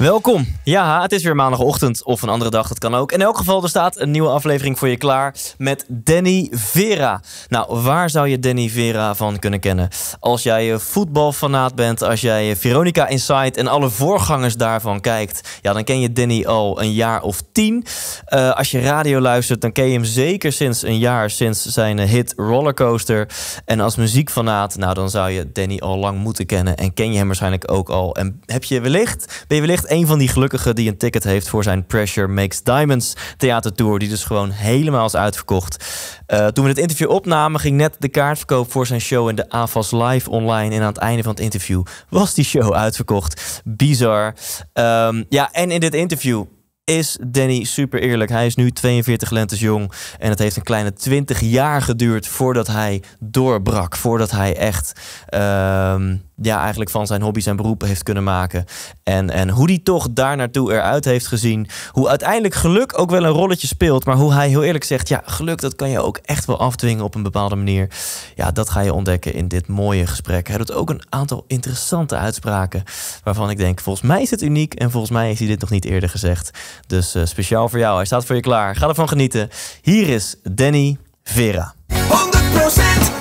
Welkom. Ja, het is weer maandagochtend of een andere dag, dat kan ook. In elk geval, er staat een nieuwe aflevering voor je klaar met Danny Vera. Nou, waar zou je Danny Vera van kunnen kennen? Als jij voetbalfanaat bent, als jij Veronica Inside en alle voorgangers daarvan kijkt, ja, dan ken je Danny al een jaar of tien. Eh, als je radio luistert, dan ken je hem zeker sinds een jaar, sinds zijn hit Rollercoaster. En als muziekfanaat, nou, dan zou je Danny al lang moeten kennen en ken je hem waarschijnlijk ook al. En heb je wellicht, ben je wellicht een van die gelukkigen die een ticket heeft voor zijn Pressure Makes Diamonds theatertour. Die dus gewoon helemaal is uitverkocht. Eh, toen we het interview opnamen, ging net de kaartverkoop voor zijn show in de AFAS Live online. En aan het einde van het interview was die show uitverkocht. Bizar. Ehm, ja, en in dit interview is Danny super eerlijk. Hij is nu 42 lentes jong. En het heeft een kleine 20 jaar geduurd voordat hij doorbrak. Voordat hij echt. Ehm, ja, eigenlijk van zijn hobby zijn beroep heeft kunnen maken. En, en hoe die toch daar naartoe eruit heeft gezien. Hoe uiteindelijk geluk ook wel een rolletje speelt. Maar hoe hij heel eerlijk zegt: ja, geluk dat kan je ook echt wel afdwingen op een bepaalde manier. Ja, dat ga je ontdekken in dit mooie gesprek. Hij doet ook een aantal interessante uitspraken. Waarvan ik denk: volgens mij is het uniek. En volgens mij heeft hij dit nog niet eerder gezegd. Dus eh, speciaal voor jou. Hij staat voor je klaar. Ga ervan genieten. Hier is Danny Vera. 100%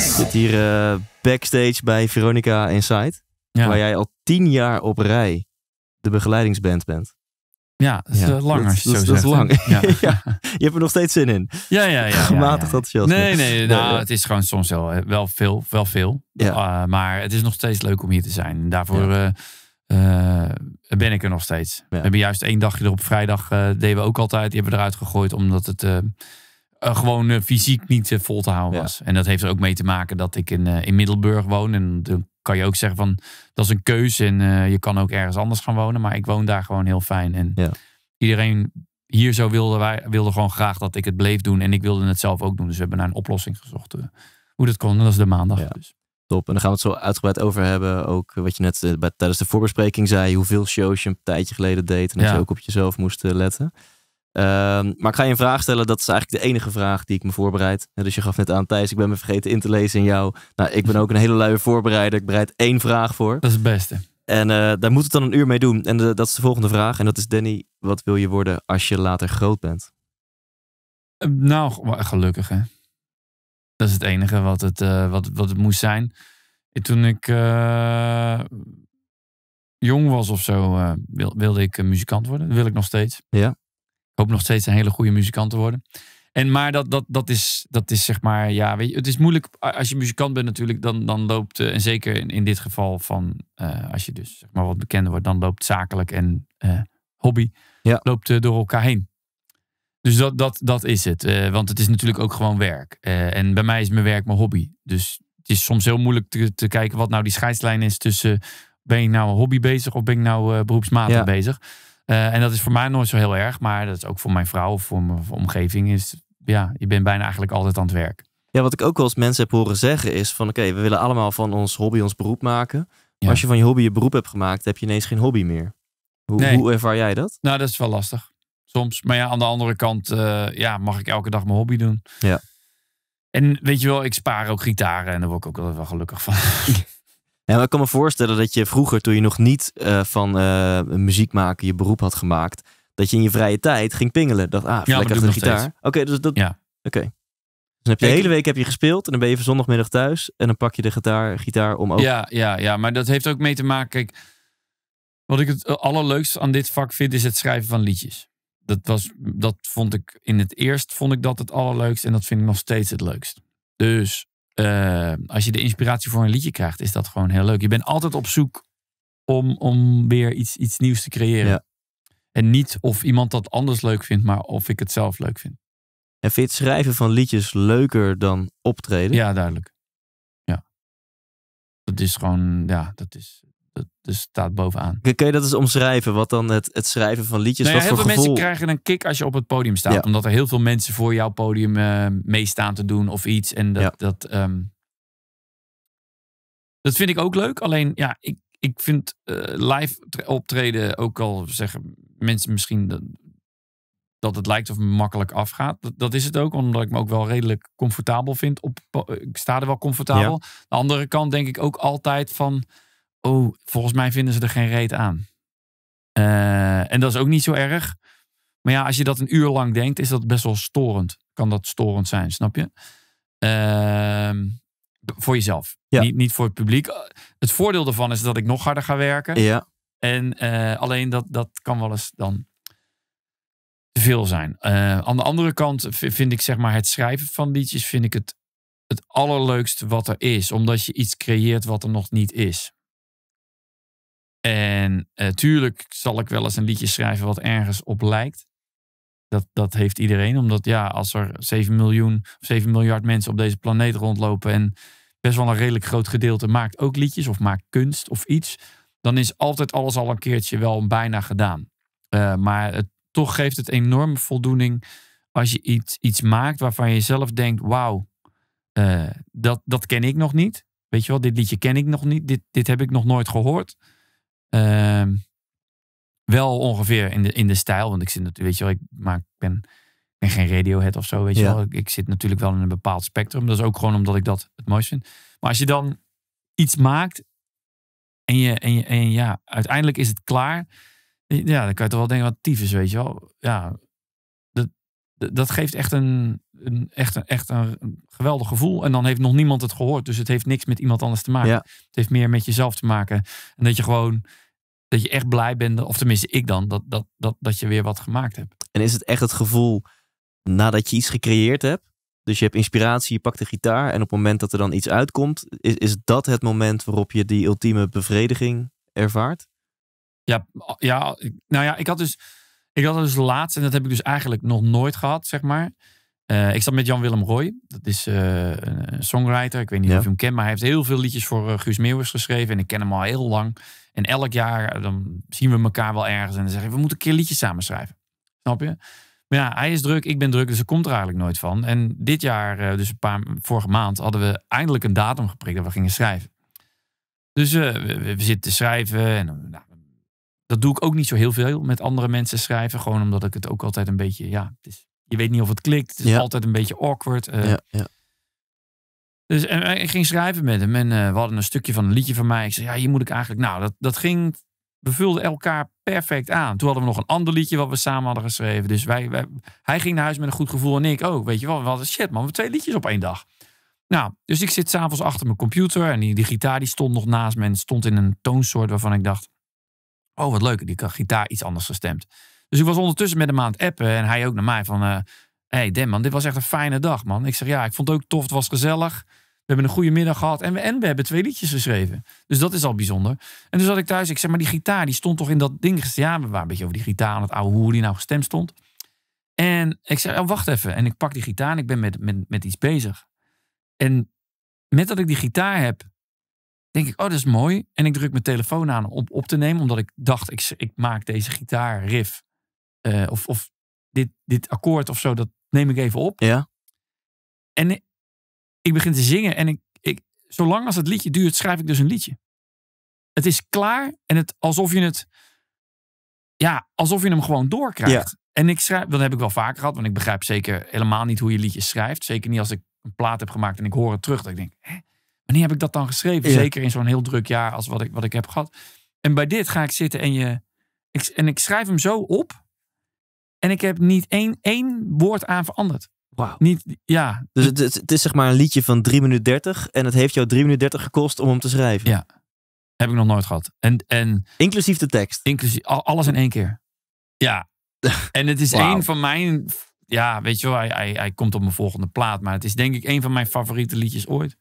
zit hier eh, backstage bij Veronica Inside. Waar jij al tien jaar op rij de begeleidingsband bent. Ja, dat is ja. Eh, lang als je dat, zo Is lang. Ja. je hebt er nog steeds zin in. Ja, ja, ja. Gematigd dat enthousiasme. Nee, nee, nou, het is gewoon soms wel, eh, wel veel. Wel veel. Uh, maar het is nog steeds leuk om hier te zijn. daarvoor ben ik er nog steeds. We hebben juist één dagje erop. Vrijdag deden we ook altijd. Die hebben we eruit gegooid omdat het eh, gewoon eh, fysiek niet eh, vol te houden was. En dat heeft er ook mee te maken dat ik in, in Middelburg woon. En dan kan je ook zeggen van dat is een keuze. En je kan ook ergens anders gaan wonen. Maar ik woon daar gewoon heel fijn. En ja. iedereen hier zo wilde, wij, wilde gewoon graag dat ik het bleef doen. En ik wilde het zelf ook doen. Dus we hebben naar een oplossing gezocht. hoe dat kon. dat is de maandag. Dus. Top. En dan gaan we het zo uitgebreid over hebben. Ook wat je net bij, tijdens de voorbespreking zei. Hoeveel shows je een tijdje geleden deed. En dat je ook op jezelf moest letten. Ehm, maar ik ga je een vraag stellen. Dat is eigenlijk de enige vraag die ik me voorbereid. Dus je gaf net aan, Thijs, ik ben me vergeten in te lezen in jou. Nou, ik ben ook een hele luie voorbereider. Ik bereid één vraag voor. Dat is het beste. En eh, daar moet het dan een uur mee doen. En eh, dat is de volgende vraag. En dat is, Danny, wat wil je worden als je later groot bent? Eh, nou, gelukkig hè. Dat is het enige wat het, wat, wat het moest zijn. toen ik jong was of zo, wilde ik muzikant worden. Dat wil ik nog steeds. Ja hoop nog steeds een hele goede muzikant te worden. En maar dat, dat, dat, is, dat is zeg maar, ja, weet je, het is moeilijk als je muzikant bent natuurlijk, dan, dan loopt, eh, en zeker in, in dit geval van, eh, als je dus zeg maar wat bekender wordt, dan loopt zakelijk en eh, hobby, ja. loopt door elkaar heen. Dus dat, dat, dat is het, want het is natuurlijk ook gewoon werk. en bij mij is mijn werk mijn hobby. Dus het is soms heel moeilijk te, te kijken wat nou die scheidslijn is tussen, ben ik nou een hobby bezig of ben ik nou beroepsmatig bezig? Eh, en dat is voor mij nooit zo heel erg, maar dat is ook voor mijn vrouw of voor mijn omgeving. Is, ja, je bent bijna eigenlijk altijd aan het werk. Ja, wat ik ook wel eens mensen heb horen zeggen is van oké, we willen allemaal van ons hobby ons beroep maken. Maar als je van je hobby je beroep hebt gemaakt, heb je ineens geen hobby meer. Hoe, hoe ervaar jij dat? Nou, dat is wel lastig. Soms. Maar ja, aan de andere kant eh, ja, mag ik elke dag mijn hobby doen. Ja. En weet je wel, ik spaar ook gitaren en daar word ik ook wel gelukkig van. Ja, ik kan me voorstellen dat je vroeger, toen je nog niet eh, van eh, muziek maken je beroep had gemaakt, dat je in je vrije tijd ging pingelen. Dat, ah, lekker gitaar. Oké, dus dat. Ja. Oké. Dus heb je de hele week heb je gespeeld en dan ben je van zondagmiddag thuis en dan pak je de gitaar, gitaar om ook. Ja, ja, ja, maar dat heeft ook mee te maken. Kijk, wat ik het allerleukste aan dit vak vind is het schrijven van liedjes. Dat, was, dat vond ik in het eerst vond ik dat het allerleukst en dat vind ik nog steeds het leukst. Dus eh, als je de inspiratie voor een liedje krijgt, is dat gewoon heel leuk. Je bent altijd op zoek om, om weer iets, iets nieuws te creëren. En niet of iemand dat anders leuk vindt, maar of ik het zelf leuk vind. En vind je schrijven van liedjes leuker dan optreden? Ja, duidelijk. Ja. Dat is gewoon, ja, dat is dus staat bovenaan. Kun je dat eens omschrijven? Wat dan het, het schrijven van liedjes? Nou ja, wat heel voor veel mensen krijgen een kick als je op het podium staat. Omdat er heel veel mensen voor jouw podium uh, eh, meestaan te doen of iets. En dat, dat, ehm, dat vind ik ook leuk. Alleen ja, ik, ik vind eh, live optreden ook al zeggen mensen misschien dat, dat het lijkt of het makkelijk afgaat. Dat, dat, is het ook, omdat ik me ook wel redelijk comfortabel vind. Op, eh, ik sta er wel comfortabel. Aan De andere kant denk ik ook altijd van oh, volgens mij vinden ze er geen reet aan. Eh, en dat is ook niet zo erg. Maar ja, als je dat een uur lang denkt, is dat best wel storend. Kan dat storend zijn, snap je? Ehm, voor jezelf. Niet, niet voor het publiek. Eh, het voordeel daarvan is dat ik nog harder ga werken. Ja. En eh, alleen dat, dat kan wel eens dan te veel zijn. aan de andere kant vind ik zeg maar het schrijven van liedjes vind ik het, het allerleukste wat er is. Omdat je iets creëert wat er nog niet is. En natuurlijk eh, zal ik wel eens een liedje schrijven wat ergens op lijkt. Dat, dat heeft iedereen. Omdat ja, als er 7 miljoen of 7 miljard mensen op deze planeet rondlopen. En best wel een redelijk groot gedeelte maakt ook liedjes of maakt kunst of iets. Dan is altijd alles al een keertje wel bijna gedaan. Eh, maar het, toch geeft het enorme voldoening als je iets, iets maakt waarvan je zelf denkt: wauw, eh, dat, dat ken ik nog niet. Weet je wel, dit liedje ken ik nog niet. Dit, dit heb ik nog nooit gehoord. Ehm, wel ongeveer in de, in de stijl. Want ik zit natuurlijk, weet je wel, ik maak, ben, ben geen radiohead of zo, weet je wel. Ik zit natuurlijk wel in een bepaald spectrum. Dat is ook gewoon omdat ik dat het mooist vind. Maar als je dan iets maakt en, je, en, je, en ja, uiteindelijk is het klaar. Ja, dan kan je toch wel denken, wat tyfus, weet je wel. Ja, dat geeft echt een, een, echt, een, echt een geweldig gevoel. En dan heeft nog niemand het gehoord. Dus het heeft niks met iemand anders te maken. Het heeft meer met jezelf te maken. En dat je gewoon, dat je echt blij bent. Of tenminste ik dan, dat, dat, dat, dat je weer wat gemaakt hebt. En is het echt het gevoel nadat je iets gecreëerd hebt? Dus je hebt inspiratie, je pakt de gitaar. En op het moment dat er dan iets uitkomt, is, is dat het moment waarop je die ultieme bevrediging ervaart? Ja, ja, nou ja, ik had dus ik had dus laatst, en dat heb ik dus eigenlijk nog nooit gehad, zeg maar. Eh, ik zat met Jan-Willem Roy. Dat is eh, een songwriter. Ik weet niet of je hem kent, maar hij heeft heel veel liedjes voor eh, Guus Meeuwis geschreven. En ik ken hem al heel lang. En elk jaar dan zien we elkaar wel ergens. En dan zeggen we, moeten een keer liedjes samen schrijven. Snap je? Maar ja, hij is druk, ik ben druk, dus er komt er eigenlijk nooit van. En dit jaar, dus een paar, vorige maand, hadden we eindelijk een datum geprikt dat we gingen schrijven. Dus we, we, zitten te schrijven en nou, dat doe ik ook niet zo heel veel met andere mensen schrijven. Gewoon omdat ik het ook altijd een beetje, ja, het is, je weet niet of het klikt. Het is altijd een beetje awkward. Eh. ja, ja. Dus en, eh, ik ging schrijven met hem en eh, we hadden een stukje van een liedje van mij. Ik zei, ja, hier moet ik eigenlijk, nou, dat, dat ging, we vulden elkaar perfect aan. Toen hadden we nog een ander liedje wat we samen hadden geschreven. Dus wij, wij hij ging naar huis met een goed gevoel en ik ook. Weet je wel, we hadden shit man, we twee liedjes op één dag. Nou, dus ik zit s'avonds achter mijn computer en die, die gitaar die stond nog naast me en stond in een toonsoort waarvan ik dacht, Oh, wat leuk. Die gitaar iets anders gestemd. Dus ik was ondertussen met hem aan het appen. En hij ook naar mij van... Uh, hey, Dem man, dit was echt een fijne dag, man. Ik zeg, ja, ik vond het ook tof. Het was gezellig. We hebben een goede middag gehad. En we, en we hebben twee liedjes geschreven. Dus dat is al bijzonder. En toen zat ik thuis. Ik zeg, maar die gitaar, die stond toch in dat ding. Ja, we waren een beetje over die gitaar aan het oude hoe die nou gestemd stond. En ik zeg, oh, wacht even. En ik pak die gitaar en ik ben met, met, met iets bezig. En met dat ik die gitaar heb, denk ik, oh, dat is mooi. En ik druk mijn telefoon aan om op, te nemen, omdat ik dacht, ik, ik maak deze gitaarriff uh, eh, of, of dit, dit akkoord of zo, dat neem ik even op. Ja. En ik begin te zingen en ik, ik, zolang als het liedje duurt, schrijf ik dus een liedje. Het is klaar en het, alsof je het, ja, alsof je hem gewoon doorkrijgt. Ja. En ik schrijf, dat heb ik wel vaker gehad, want ik begrijp zeker helemaal niet hoe je liedjes schrijft. Zeker niet als ik een plaat heb gemaakt en ik hoor het terug, dat ik denk, hè? wanneer heb ik dat dan geschreven? Zeker in zo'n heel druk jaar als wat ik, wat ik heb gehad. En bij dit ga ik zitten en, je, ik, en ik schrijf hem zo op. En ik heb niet één, één woord aan veranderd. Wauw. Niet, ja. Dus het, het, is zeg maar een liedje van 3 minuten 30. En het heeft jou 3 minuten 30 gekost om hem te schrijven. Ja. Heb ik nog nooit gehad. En, en, inclusief de tekst. Inclusief, alles in één keer. Ja. En het is één een van mijn. Ja, weet je wel, hij, hij, hij komt op mijn volgende plaat. Maar het is denk ik een van mijn favoriete liedjes ooit.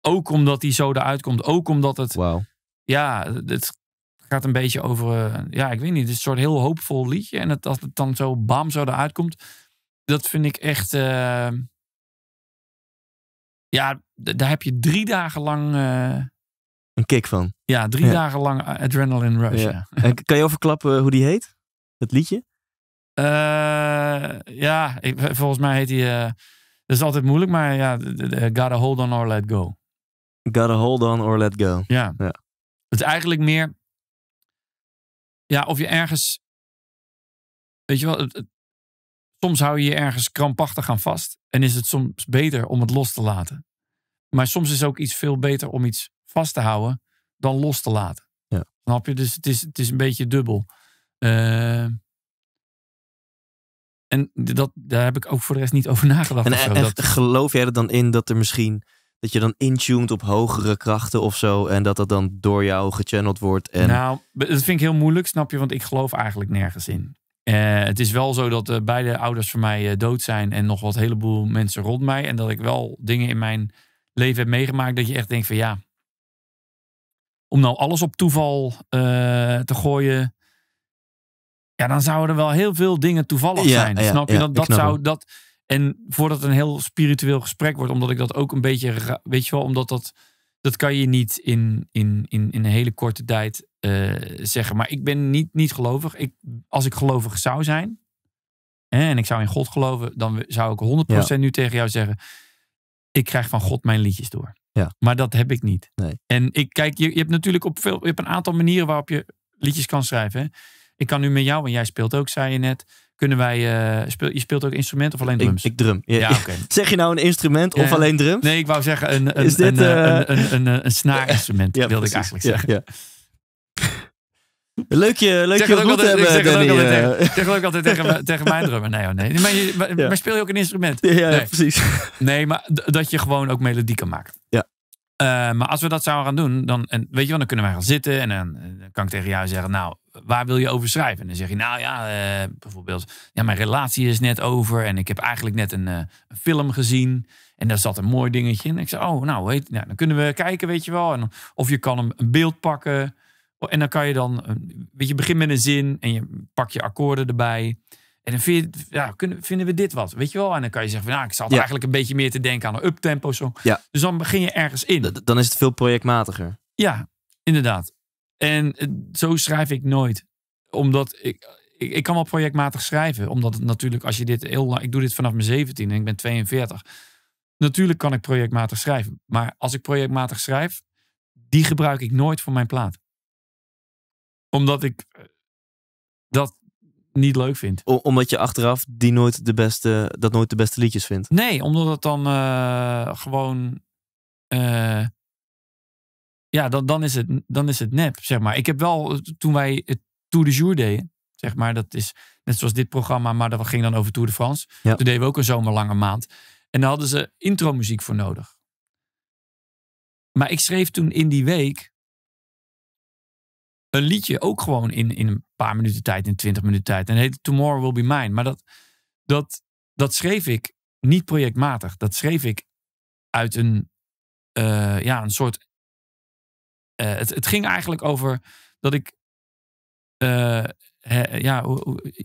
Ook omdat die zo eruit komt. Ook omdat het. Wow. Ja, het gaat een beetje over. Eh, ja, ik weet niet. Het een soort heel hoopvol liedje. En het, als het dan zo bam zo eruit komt. Dat vind ik echt. Eh, ja, daar heb je drie dagen lang. Eh, een kick van. Ja, drie dagen lang adrenaline rush. Ja. kan je overklappen hoe die heet? Het liedje? ja, volgens mij heet hij. dat is altijd moeilijk, maar ja, Gotta Hold On Or Let Go. Gotta hold on or let go. Ja. ja. Het is eigenlijk meer. Ja, of je ergens. Weet je wel, het, soms hou je je ergens krampachtig aan vast. En is het soms beter om het los te laten. Maar soms is ook iets veel beter om iets vast te houden dan los te laten. Ja. Snap je? Dus het is, het is een beetje dubbel. Eh, en dat, daar heb ik ook voor de rest niet over nagedacht. En, en geloof jij er dan in dat er misschien dat je dan intuned op hogere krachten of zo. En dat dat dan door jou gechanneld wordt. En... Nou, dat vind ik heel moeilijk, snap je? Want ik geloof eigenlijk nergens in. Uh, het is wel zo dat uh, beide ouders van mij eh, dood zijn en nog wat een heleboel mensen rond mij. En dat ik wel dingen in mijn leven heb meegemaakt dat je echt denkt van ja, om nou alles op toeval te gooien. Ja, dan zouden er wel heel veel dingen toevallig zijn. Ja, snap je? dat, dat zou, dat, en voordat het een heel spiritueel gesprek wordt, omdat ik dat ook een beetje, weet je wel, omdat dat, dat kan je niet in, in, in, in een hele korte tijd eh, zeggen. Maar ik ben niet, niet gelovig. Ik, als ik gelovig zou zijn, en ik zou in God geloven, dan zou ik 100% nu tegen jou zeggen: Ik krijg van God mijn liedjes door. Ja. Maar dat heb ik niet. Nee. En ik kijk, je, je, hebt natuurlijk op veel, je hebt een aantal manieren waarop je liedjes kan schrijven. Ik kan nu met jou, en jij speelt ook, zei je net kunnen wij. Eh, je speelt ook instrument of alleen drums? Ik, drum. Ja, Zeg je nou een instrument of alleen drums? Nee, ik wou zeggen een, een, een, uh... een, snaarinstrument, wilde ik eigenlijk zeggen. Leuk je, leuk je hebben, Ik zeg ook altijd, tegen, altijd tegen, mijn drummer. Nee, oh nee. Maar, je, maar, speel je ook een instrument? Ja, precies. Nee, maar dat je gewoon ook melodie kan maken. Ja. maar als we dat zouden gaan doen, dan, en, weet je dan kunnen wij gaan zitten. En dan kan ik tegen jou zeggen, nou, waar wil je over schrijven? En dan zeg je, nou ja, eh, bijvoorbeeld, ja, mijn relatie is net over en ik heb eigenlijk net een, eh, een film gezien. En daar zat een mooi dingetje in. En ik zei, oh, nou, weet, nou, dan kunnen we kijken, weet je wel. En, of je kan hem een beeld pakken. En dan kan je dan, eh, weet je, begin met een zin en je pak je akkoorden erbij. En dan ja, kunnen, vinden we dit wat, weet je wel? En dan kan je zeggen, van, nou, ik zat eigenlijk een beetje meer te denken aan een uptempo zo. Ja. Dus dan begin je ergens in. Dan is het veel projectmatiger. Ja, inderdaad. En eh, zo schrijf ik nooit. Omdat ik, ik, kan wel projectmatig schrijven. Omdat het natuurlijk, als je dit heel lang. Ik doe dit vanaf mijn 17 en ik ben 42. Natuurlijk kan ik projectmatig schrijven. Maar als ik projectmatig schrijf, die gebruik ik nooit voor mijn plaat. Omdat ik eh, dat niet leuk vind. omdat je achteraf die nooit de beste, dat nooit de beste liedjes vindt. Nee, omdat het dan eh, gewoon ja, dan, dan, is het, dan is het nep, zeg maar. Ik heb wel, toen wij het Tour de Jour deden, zeg maar, dat is net zoals dit programma, maar dat ging dan over Tour de France. Toen deden we ook een zomerlange maand. En daar hadden ze intro-muziek voor nodig. Maar ik schreef toen in die week een liedje, ook gewoon in, in een paar minuten tijd, in twintig minuten tijd. En het heette Tomorrow Will Be Mine. Maar dat, dat, dat schreef ik niet projectmatig. Dat schreef ik uit een, eh, ja, een soort eh, het, het ging eigenlijk over dat ik uh, eh, he, ja,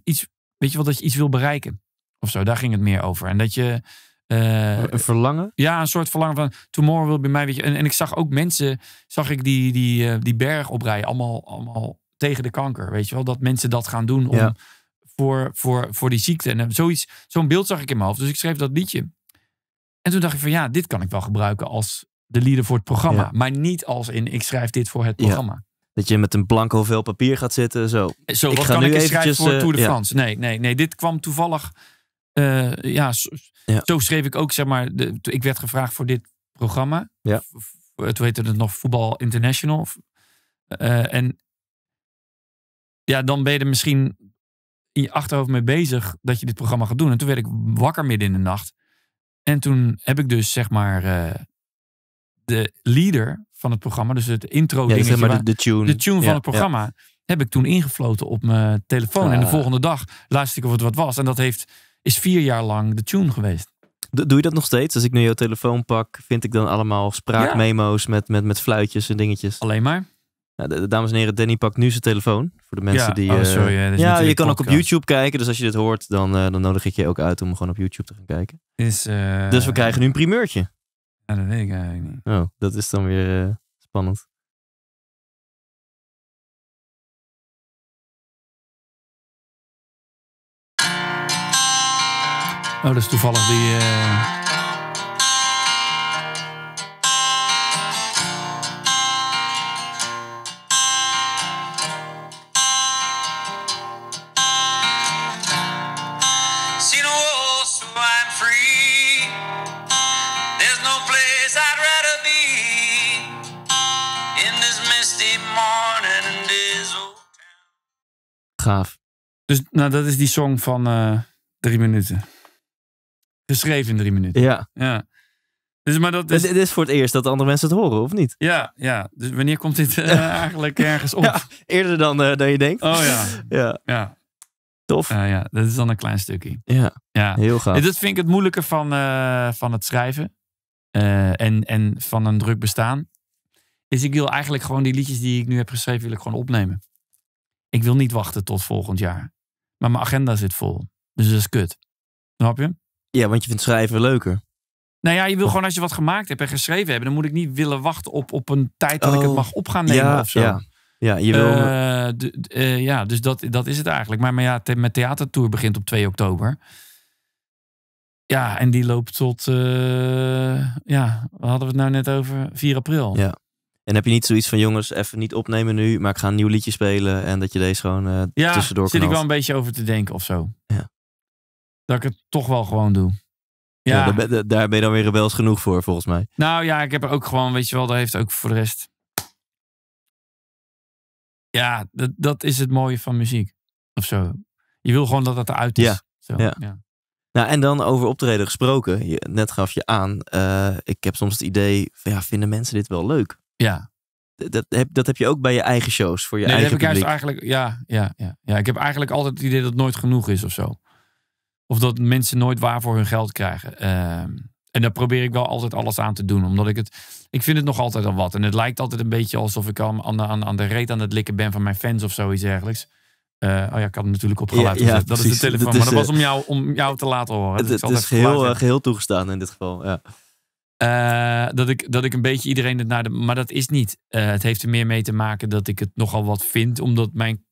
iets, weet je wel, dat je iets wil bereiken. Of zo, daar ging het meer over. En dat je. Eh, een verlangen? Ja, een soort verlangen van tomorrow wil bij mij. Weet je, en, ik zag ook mensen, zag ik die, die, die berg oprijden, allemaal, allemaal tegen de kanker. Weet je wel, dat mensen dat gaan doen om, voor, voor, voor die ziekte. En zoiets, zo'n beeld zag ik in mijn hoofd. Dus ik schreef dat liedje. En toen dacht ik van ja, dit kan ik wel gebruiken als, de leader voor het programma. Maar niet als in ik schrijf dit voor het programma. Dat je met een blanco hoeveel papier gaat zitten. Zo, zo ik wat kan ik schrijven voor eh, Tour de France? Nee, nee, nee. Dit kwam toevallig. Eh, ja, zo, schreef ik ook, zeg maar. De, ik werd gevraagd voor dit programma. Ja. Het heette het nog Voetbal International. Eh, en ja, dan ben je er misschien in je achterhoofd mee bezig dat je dit programma gaat doen. En toen werd ik wakker midden in de nacht. En toen heb ik dus zeg maar de leader van het programma, dus het intro ja, maar de, tune. De tune van het programma, heb ik toen ingefloten op mijn telefoon. En de ah. volgende dag luisterde ik of het wat was. En dat heeft, is vier jaar lang de tune geweest. Doe je dat nog steeds? Als ik nu jouw telefoon pak, vind ik dan allemaal spraakmemo's met, met, met fluitjes en dingetjes. Alleen maar. Ja, de, dames en heren, Danny pakt nu zijn telefoon. Voor de mensen ja, die. Oh, eh, sorry, ja, ja je kan ook op YouTube kijken. Dus als je dit hoort, dan, eh, dan nodig ik je ook uit om gewoon op YouTube te gaan kijken. Is, eh, dus we krijgen nu een primeurtje. Ja, dat weet ik eigenlijk niet. Oh, dat is dan weer eh, spannend. Oh, dat is toevallig die... Eh, Dus nou, dat is die song van eh, drie minuten. Geschreven in drie minuten. Ja. ja. Dus, maar dat is... Het, is voor het eerst dat andere mensen het horen, of niet? Ja, ja. Dus wanneer komt dit eh, eigenlijk ergens op? Ja, eerder dan, eh, dan je denkt. Oh ja. ja. ja. Tof. ja, dat is dan een klein stukje. Ja, ja. heel gaaf. En dat vind ik het moeilijke van, van het schrijven. en, en van een druk bestaan. Is ik wil eigenlijk gewoon die liedjes die ik nu heb geschreven, wil ik gewoon opnemen. Ik wil niet wachten tot volgend jaar. Maar mijn agenda zit vol. Dus dat is kut. Snap je? Ja, want je vindt schrijven leuker. Nou ja, je wil gewoon als je wat gemaakt hebt en geschreven hebt, dan moet ik niet willen wachten op, op een tijd dat ik het oh. mag op gaan nemen ja, of zo. Ja, ja je wil. Eh, eh, ja, dus dat, dat is het eigenlijk. Maar, maar ja, th mijn theatertour begint op 2 oktober. Ja, en die loopt tot. Eh, ja, waar hadden we het nou net over? 4 april. Ja. En heb je niet zoiets van jongens, even niet opnemen nu, maar ik ga een nieuw liedje spelen en dat je deze gewoon eh, tussendoor kan. zit ik wel een beetje over te denken of zo. Ja. Dat ik het toch wel gewoon doe. Ja, daar, ben, je dan weer eens genoeg voor, volgens mij. Nou ja, ik heb er ook gewoon, weet je wel, dat heeft ook voor de rest. Ja, dat, dat is het mooie van muziek. Of zo. Je wil gewoon dat dat eruit is. Ja. Zo, ja. Nou, en dan over optreden gesproken. Je, net gaf je aan, eh, ik heb soms het idee, ja, vinden mensen dit wel leuk? Ja. Dat heb, dat heb je ook bij je eigen shows, voor je nee, eigen dat heb publiek. ik juist eigenlijk, ja, ja, ja, ja. Ik heb eigenlijk altijd het idee dat het nooit genoeg is of zo. Of dat mensen nooit waar voor hun geld krijgen. Ehm, en daar probeer ik wel altijd alles aan te doen. Omdat ik het. Ik vind het nog altijd al wat. En het lijkt altijd een beetje alsof ik aan, aan, aan de reet aan het likken ben van mijn fans of zoiets dergelijks. Eh, oh ja, ik had hem natuurlijk op dat is de telefoon. Dat maar dat was om eh, jou, om jou te laten horen. Het, het is geheel, eh, geheel toegestaan in dit geval. Ja. Eh, dat, ik, dat ik een beetje iedereen het naar de. Maar dat is niet. Eh, het heeft er meer mee te maken dat ik het nogal wat vind. Omdat mijn.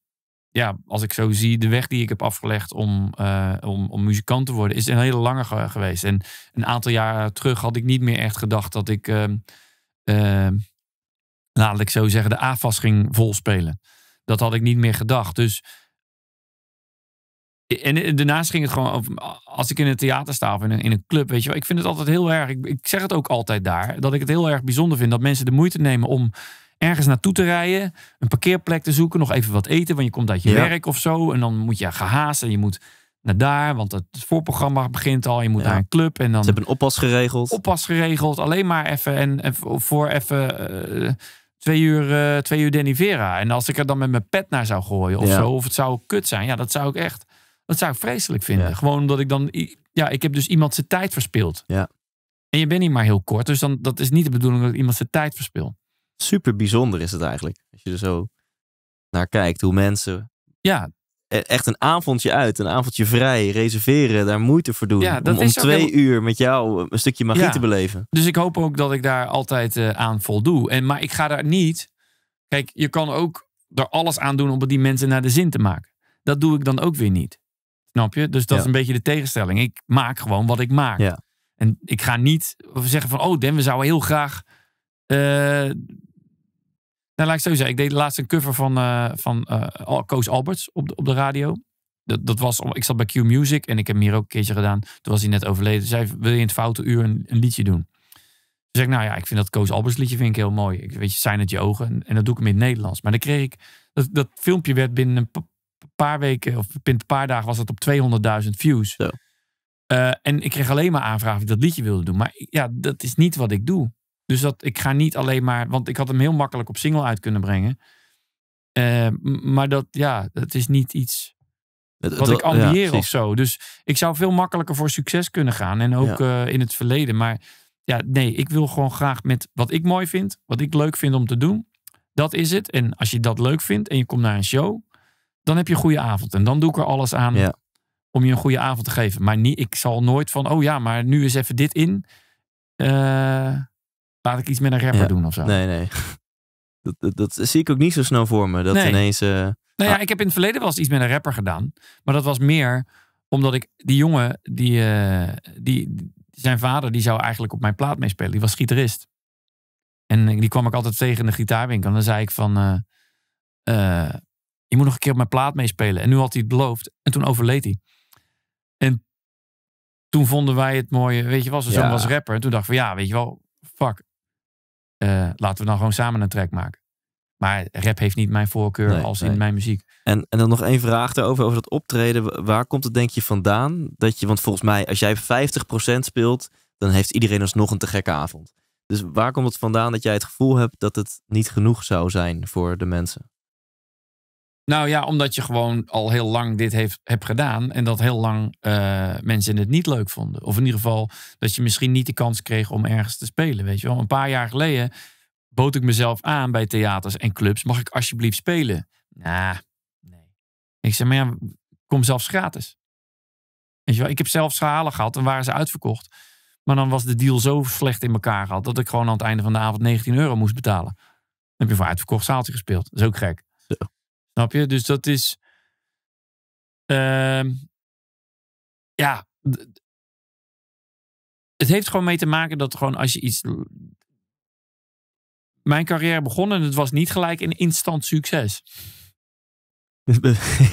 Ja, als ik zo zie, de weg die ik heb afgelegd om, eh, om, om muzikant te worden, is een hele lange geweest. En een aantal jaren terug had ik niet meer echt gedacht dat ik. Ehm, ehm, laat ik zo zeggen, de AFAS ging volspelen. Dat had ik niet meer gedacht. Dus en eh, daarnaast ging het gewoon over, als ik in een theater sta of in een, in een club, weet je wel. Ik vind het altijd heel erg, ik, zeg het ook altijd daar, dat ik het heel erg bijzonder vind dat mensen de moeite nemen om ergens naartoe te rijden, een parkeerplek te zoeken, nog even wat eten, want je komt uit je werk of zo. En dan moet je gehaast en je moet naar daar, want het voorprogramma begint al. Je moet naar een club en dan... Ze hebben een oppas geregeld. Oppas geregeld, alleen maar even en, voor even... Eh, twee uur, uh, twee uur Denny Vera. En als ik er dan met mijn pet naar zou gooien of zo, of het zou kut zijn, ja, dat zou ik echt. Dat zou ik vreselijk vinden. Gewoon omdat ik dan, ja, ik heb dus iemand zijn tijd verspeeld. Ja. En je bent niet maar heel kort, dus dan, dat is niet de bedoeling dat iemand zijn tijd verspilt. Super bijzonder is het eigenlijk. Als je er zo naar kijkt, hoe mensen. Ja. E-, echt een avondje uit, een avondje vrij, reserveren, daar moeite voor doen. Ja, om, twee uur met jou een stukje magie te beleven. Dus ik hoop ook dat ik daar altijd eh, aan voldoe. En, maar ik ga daar niet. Kijk, je kan ook er alles aan doen om die mensen naar de zin te maken. Dat doe ik dan ook weer niet. Snap je? Dus dat is een beetje de tegenstelling. Ik maak gewoon wat ik maak. Ja. En ik ga niet zeggen van, oh Dan, we zouden heel graag... Uh, nou, laat ik zo zeggen. Ik deed laatst een cover van, uh, van uh, Koos Alberts op de, op de radio. Dat, dat was, ik zat bij Q Music en ik heb hem hier ook een keertje gedaan. Toen was hij net overleden. Zij wil je in het foute uur een, een liedje doen? Toen zei ik, nou ja, ik vind dat Koos Albers liedje vind ik heel mooi. Ik, weet je, zijn het je ogen. En, dat doe ik hem in het Nederlands. Maar dan kreeg ik, dat, dat filmpje werd binnen een een paar weken of een paar dagen was dat op 200.000 views. Zo. Eh, en ik kreeg alleen maar aanvragen of dat liedje wilde doen. Maar ja, dat is niet wat ik doe. Dus dat, ik ga niet alleen maar. Want ik had hem heel makkelijk op single uit kunnen brengen. Eh, maar dat, ja, dat is niet iets wat ik ambieer of zo. Dus ik zou veel makkelijker voor succes kunnen gaan. En ook eh, in het verleden. Maar ja, nee, ik wil gewoon graag met wat ik mooi vind. Wat ik leuk vind om te doen. Dat is het. En als je dat leuk vindt en je komt naar een show dan heb je een goede avond. En dan doe ik er alles aan om je een goede avond te geven. Maar niet, ik zal nooit van, oh ja, maar nu is even dit in. Eh, laat ik iets met een rapper doen of zo. Nee, nee. Dat, dat, zie ik ook niet zo snel voor me. Dat ineens. Uh, nou ja, ah. ik heb in het verleden wel eens iets met een rapper gedaan. Maar dat was meer omdat ik die jongen, die, eh, die, zijn vader, die zou eigenlijk op mijn plaat meespelen. Die was gitarist. En die kwam ik altijd tegen in de gitaarwinkel. En dan zei ik van je moet nog een keer op mijn plaat meespelen. En nu had hij het beloofd. En toen overleed hij. En toen vonden wij het mooie, weet je wel, zijn ja. zoon was rapper. En toen dachten we, ja, weet je wel, fuck. Eh, laten we dan gewoon samen een track maken. Maar rap heeft niet mijn voorkeur als in mijn muziek. En, en dan nog één vraag daarover, over dat optreden. Waar komt het denk je vandaan? Dat je, want volgens mij, als jij 50% speelt, dan heeft iedereen alsnog een te gekke avond. Dus waar komt het vandaan dat jij het gevoel hebt dat het niet genoeg zou zijn voor de mensen? Nou ja, omdat je gewoon al heel lang dit heeft, hebt gedaan. En dat heel lang eh, mensen het niet leuk vonden. Of in ieder geval dat je misschien niet de kans kreeg om ergens te spelen. Weet je wel, een paar jaar geleden bood ik mezelf aan bij theaters en clubs. Mag ik alsjeblieft spelen? nah, nee. Ik zei, maar ja, kom zelfs gratis. Weet je wel, ik heb zelfs schalen gehad en waren ze uitverkocht. Maar dan was de deal zo slecht in elkaar gehad dat ik gewoon aan het einde van de avond 19 euro moest betalen. Dan heb je voor uitverkocht zaaltje gespeeld. Dat is ook gek. Snap je? Dus dat is. Ehm, ja. Het heeft gewoon mee te maken dat gewoon als je iets. Mijn carrière begon en het was niet gelijk een instant succes.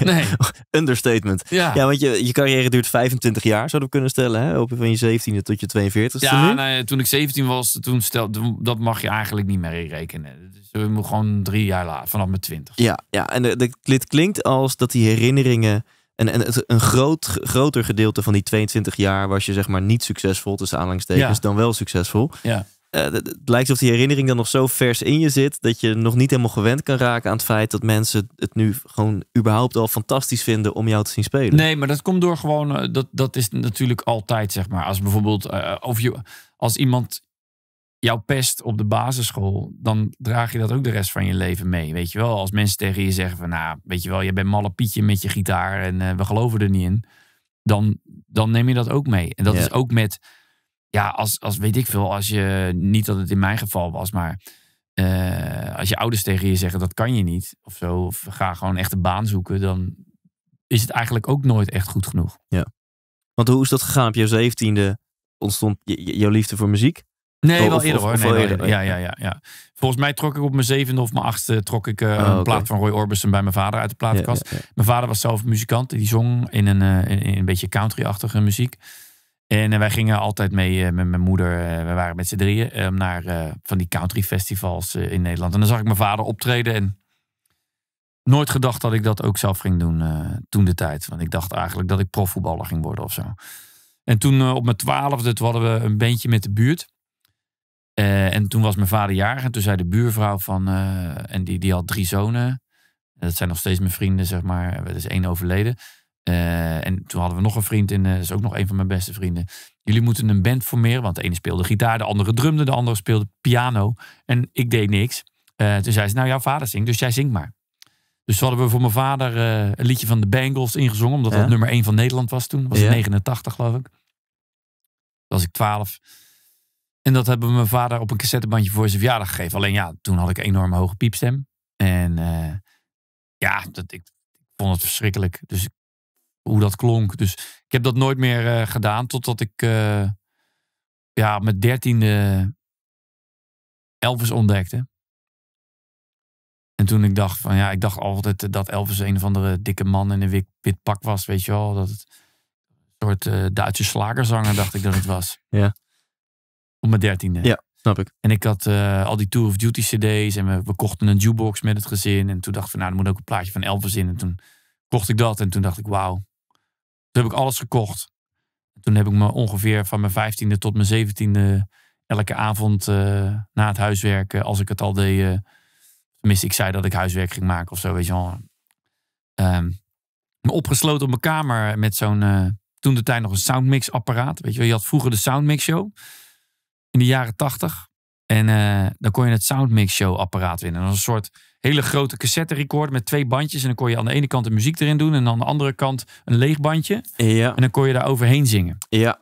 nee. Understatement. Ja. want je, je carrière duurt 25 jaar, zouden we kunnen stellen. Hè? Op van je 17e tot je 42e. Ja, toen ik 17 was, toen stel, dat mag je eigenlijk niet meer rekenen. Dus eh, we moeten gewoon drie jaar later, vanaf mijn 20. Ja, ja en dit klinkt als dat die herinneringen. En, en het, een groot, groter gedeelte van die 22 jaar was je zeg maar niet succesvol, tussen aanhalingstekens, ja. dan wel succesvol. Ja uh, het, lijkt alsof die herinnering dan nog zo vers in je zit dat je nog niet helemaal gewend kan raken aan het feit dat mensen het nu gewoon überhaupt al fantastisch vinden om jou te zien spelen. Nee, maar dat komt door gewoon, eh, dat, dat is natuurlijk altijd zeg maar. Als bijvoorbeeld, eh, of je, als iemand jou pest op de basisschool, dan draag je dat ook de rest van je leven mee. Weet je wel, als mensen tegen je zeggen van, nou, weet je wel, je bent malle Pietje met je gitaar en we geloven er niet in, dan, dan neem je dat ook mee. En dat is ook met ja, als, als weet ik veel, als je, niet dat het in mijn geval was, maar eh, als je ouders tegen je zeggen dat kan je niet of zo, of ga gewoon echt een baan zoeken, dan is het eigenlijk ook nooit echt goed genoeg. Ja. Want hoe is dat gegaan? Op jouw zeventiende ontstond jouw liefde voor muziek? Nee, wel eerder hoor. nee, eerder. Oh ja, ja, ja, ja. Volgens mij trok ik op mijn zevende of mijn achtste trok ik, eh, oh, een plaat van Roy Orbison bij mijn vader uit de platenkast. Mijn vader was zelf muzikant. Die zong in een, eh, in, in een beetje country-achtige muziek. En eh, wij gingen altijd mee eh, met mijn moeder. Eh, we waren met z'n drieën ehm, naar van die country festivals in Nederland. En dan zag ik mijn vader optreden. En nooit gedacht dat ik dat ook zelf ging doen toen de tijd. Want ik dacht eigenlijk dat ik profvoetballer ging worden of zo. En toen op mijn twaalfde, toen hadden we een beentje met de buurt. en toen was mijn vader jarig. En toen zei de buurvrouw van, en die, die had drie zonen. Dat zijn nog steeds mijn vrienden, zeg maar. Er is één overleden. Eh, en toen hadden we nog een vriend in, eh, dat is ook nog een van mijn beste vrienden. Jullie moeten een band formeren, want de ene speelde gitaar, de andere drumde, de andere speelde piano. En ik deed niks. Eh, toen zei ze, nou jouw vader zingt, dus jij zingt maar. Dus toen hadden we voor mijn vader een liedje van de Bangles ingezongen, omdat dat nummer 1 van Nederland was toen. was het 89 geloof ik. Toen was ik 12. En dat hebben we mijn vader op een cassettebandje voor zijn verjaardag gegeven. Alleen ja, toen had ik een enorm hoge piepstem. En ja, dat, ik vond het verschrikkelijk. Dus ik hoe dat klonk. Dus ik heb dat nooit meer eh, gedaan totdat ik eh, ja, mijn dertiende Elvis ontdekte. En toen ik dacht van ja, ik dacht altijd dat Elvis een of andere dikke man in een wit, pak was, weet je wel. Dat het een soort eh, Duitse slagerzanger dacht ik dat het was. Ja. Op mijn dertiende. Ja, snap ik. En ik had al die Tour of Duty cd's en we, we, kochten een jukebox met het gezin. En toen dacht ik van nou, er moet ook een plaatje van Elvis in. En toen kocht ik dat en toen dacht ik wauw, toen heb ik alles gekocht. Toen heb ik me ongeveer van mijn vijftiende tot mijn zeventiende elke avond eh, na het huiswerken, als ik het al deed, eh, tenminste ik zei dat ik huiswerk ging maken of zo, weet je wel. Ehm, me opgesloten op mijn kamer met zo'n, eh, toen de tijd nog een soundmix apparaat. Weet je wel, je had vroeger de soundmix show in de jaren tachtig. En eh, dan kon je het Soundmix Show apparaat winnen. Dat was een soort hele grote cassette record met twee bandjes. En dan kon je aan de ene kant de muziek erin doen. En aan de andere kant een leeg bandje. Ja. En dan kon je daar overheen zingen. Ja.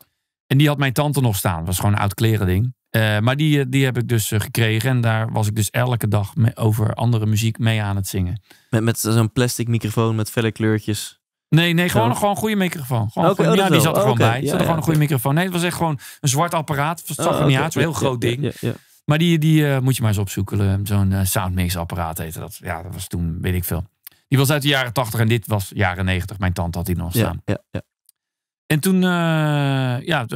En die had mijn tante nog staan. Dat was gewoon een oud kleren ding. Eh, maar die, eh, die heb ik dus gekregen. En daar was ik dus elke dag over andere muziek mee aan het zingen. Met, met zo'n plastic microfoon met felle kleurtjes. Nee, nee, gewoon, gewoon een goede microfoon. Gewoon, oh, ja, die zat er gewoon bij. zat er gewoon een goede microfoon. Nee, het was echt gewoon een zwart apparaat. Het zag er Zo'n oh, heel groot ding. Maar die, die eh, moet je maar eens opzoeken. Eh, zo'n uh, eh, soundmix apparaat heette dat. Ja, dat was toen, weet ik veel. Die was uit de jaren 80 en dit was jaren 90. Mijn tante had die nog staan. Ja, ja, En toen, ja,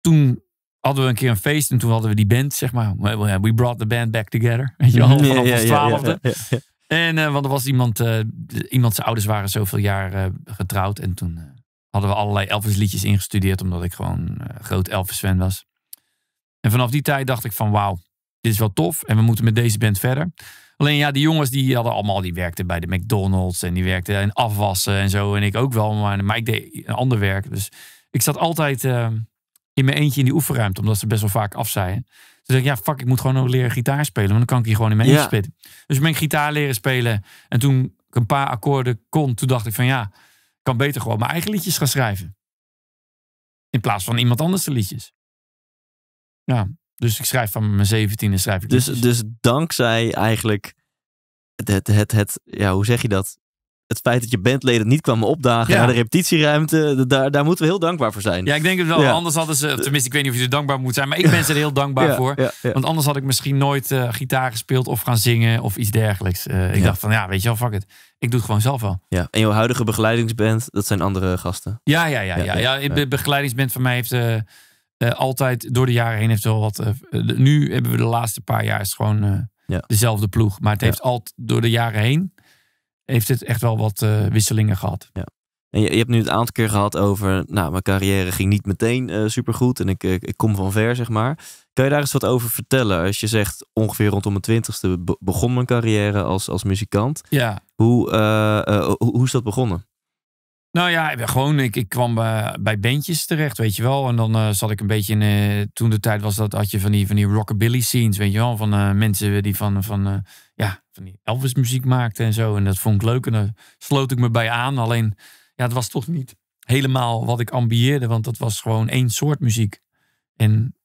toen hadden we een keer een feest en toen hadden we die band, zeg maar. We brought the band back together. Weet je wel, ja, twaalfde. Ja, en want er was iemand, uh, iemand zijn ouders waren zoveel jaar getrouwd. En toen hadden we allerlei Elvis liedjes ingestudeerd, omdat ik gewoon groot Elvis fan was. En vanaf die tijd dacht ik van wauw, dit is wel tof en we moeten met deze band verder. Alleen ja, die jongens die hadden allemaal, die werkten bij de McDonald's en die werkten in afwassen en zo. En ik ook wel, maar, maar ik deed een ander werk. Dus ik zat altijd eh, in mijn eentje in die oefenruimte, omdat ze best wel vaak afzeiden. Toen dus dacht ik, ja, fuck, ik moet gewoon ook leren gitaar spelen, want dan kan ik hier gewoon in mijn eentje spelen. Dus ik ben gitaar leren spelen en toen ik een paar akkoorden kon, toen dacht ik van ja, ik kan beter gewoon mijn eigen liedjes gaan schrijven. In plaats van iemand anders de liedjes. Ja, dus ik schrijf van mijn zeventiende schrijf ik. Dus, dus dankzij eigenlijk het, het, het, ja, hoe zeg je dat? Het feit dat je bandleden niet kwamen opdagen ja. naar de repetitieruimte, daar, daar moeten we heel dankbaar voor zijn. Ja, ik denk het wel. Anders hadden ze, tenminste, ik weet niet of je er dankbaar moet zijn, maar ik ben ze er heel dankbaar voor. Want anders had ik misschien nooit eh, gitaar gespeeld of gaan zingen of iets dergelijks. Eh, ik dacht van, ja, weet je wel, fuck it. Ik doe het gewoon zelf wel. Ja, en jouw huidige begeleidingsband, dat zijn andere gasten. Ja, ja, ja. ja, ja. De begeleidingsband van mij heeft... Eh, eh, altijd door de jaren heen heeft wel wat. Uh, nu hebben we de laatste paar jaar is gewoon eh, ja. dezelfde ploeg. Maar het heeft altijd door de jaren heen heeft het echt wel wat wisselingen gehad. Ja. En je, hebt nu het aantal keer gehad over, nou, mijn carrière ging niet meteen supergoed en ik, ik, kom van ver, zeg maar. Kan je daar eens wat over vertellen? Als je zegt, ongeveer rondom mijn twintigste begon mijn carrière als, als muzikant. Ja. Hoe, hoe, hoe is dat begonnen? Nou ja, gewoon, ik, ik kwam bij, eh, bij bandjes terecht, weet je wel. En dan eh, zat ik een beetje in, eh, toen de tijd was dat, had je van die, van die rockabilly scenes, weet je wel. Van mensen die van, van, ja, van die Elvis muziek maakten en zo. En dat vond ik leuk en daar sloot ik me bij aan. Alleen, ja, het was toch niet helemaal wat ik ambieerde, want dat was gewoon één soort muziek. En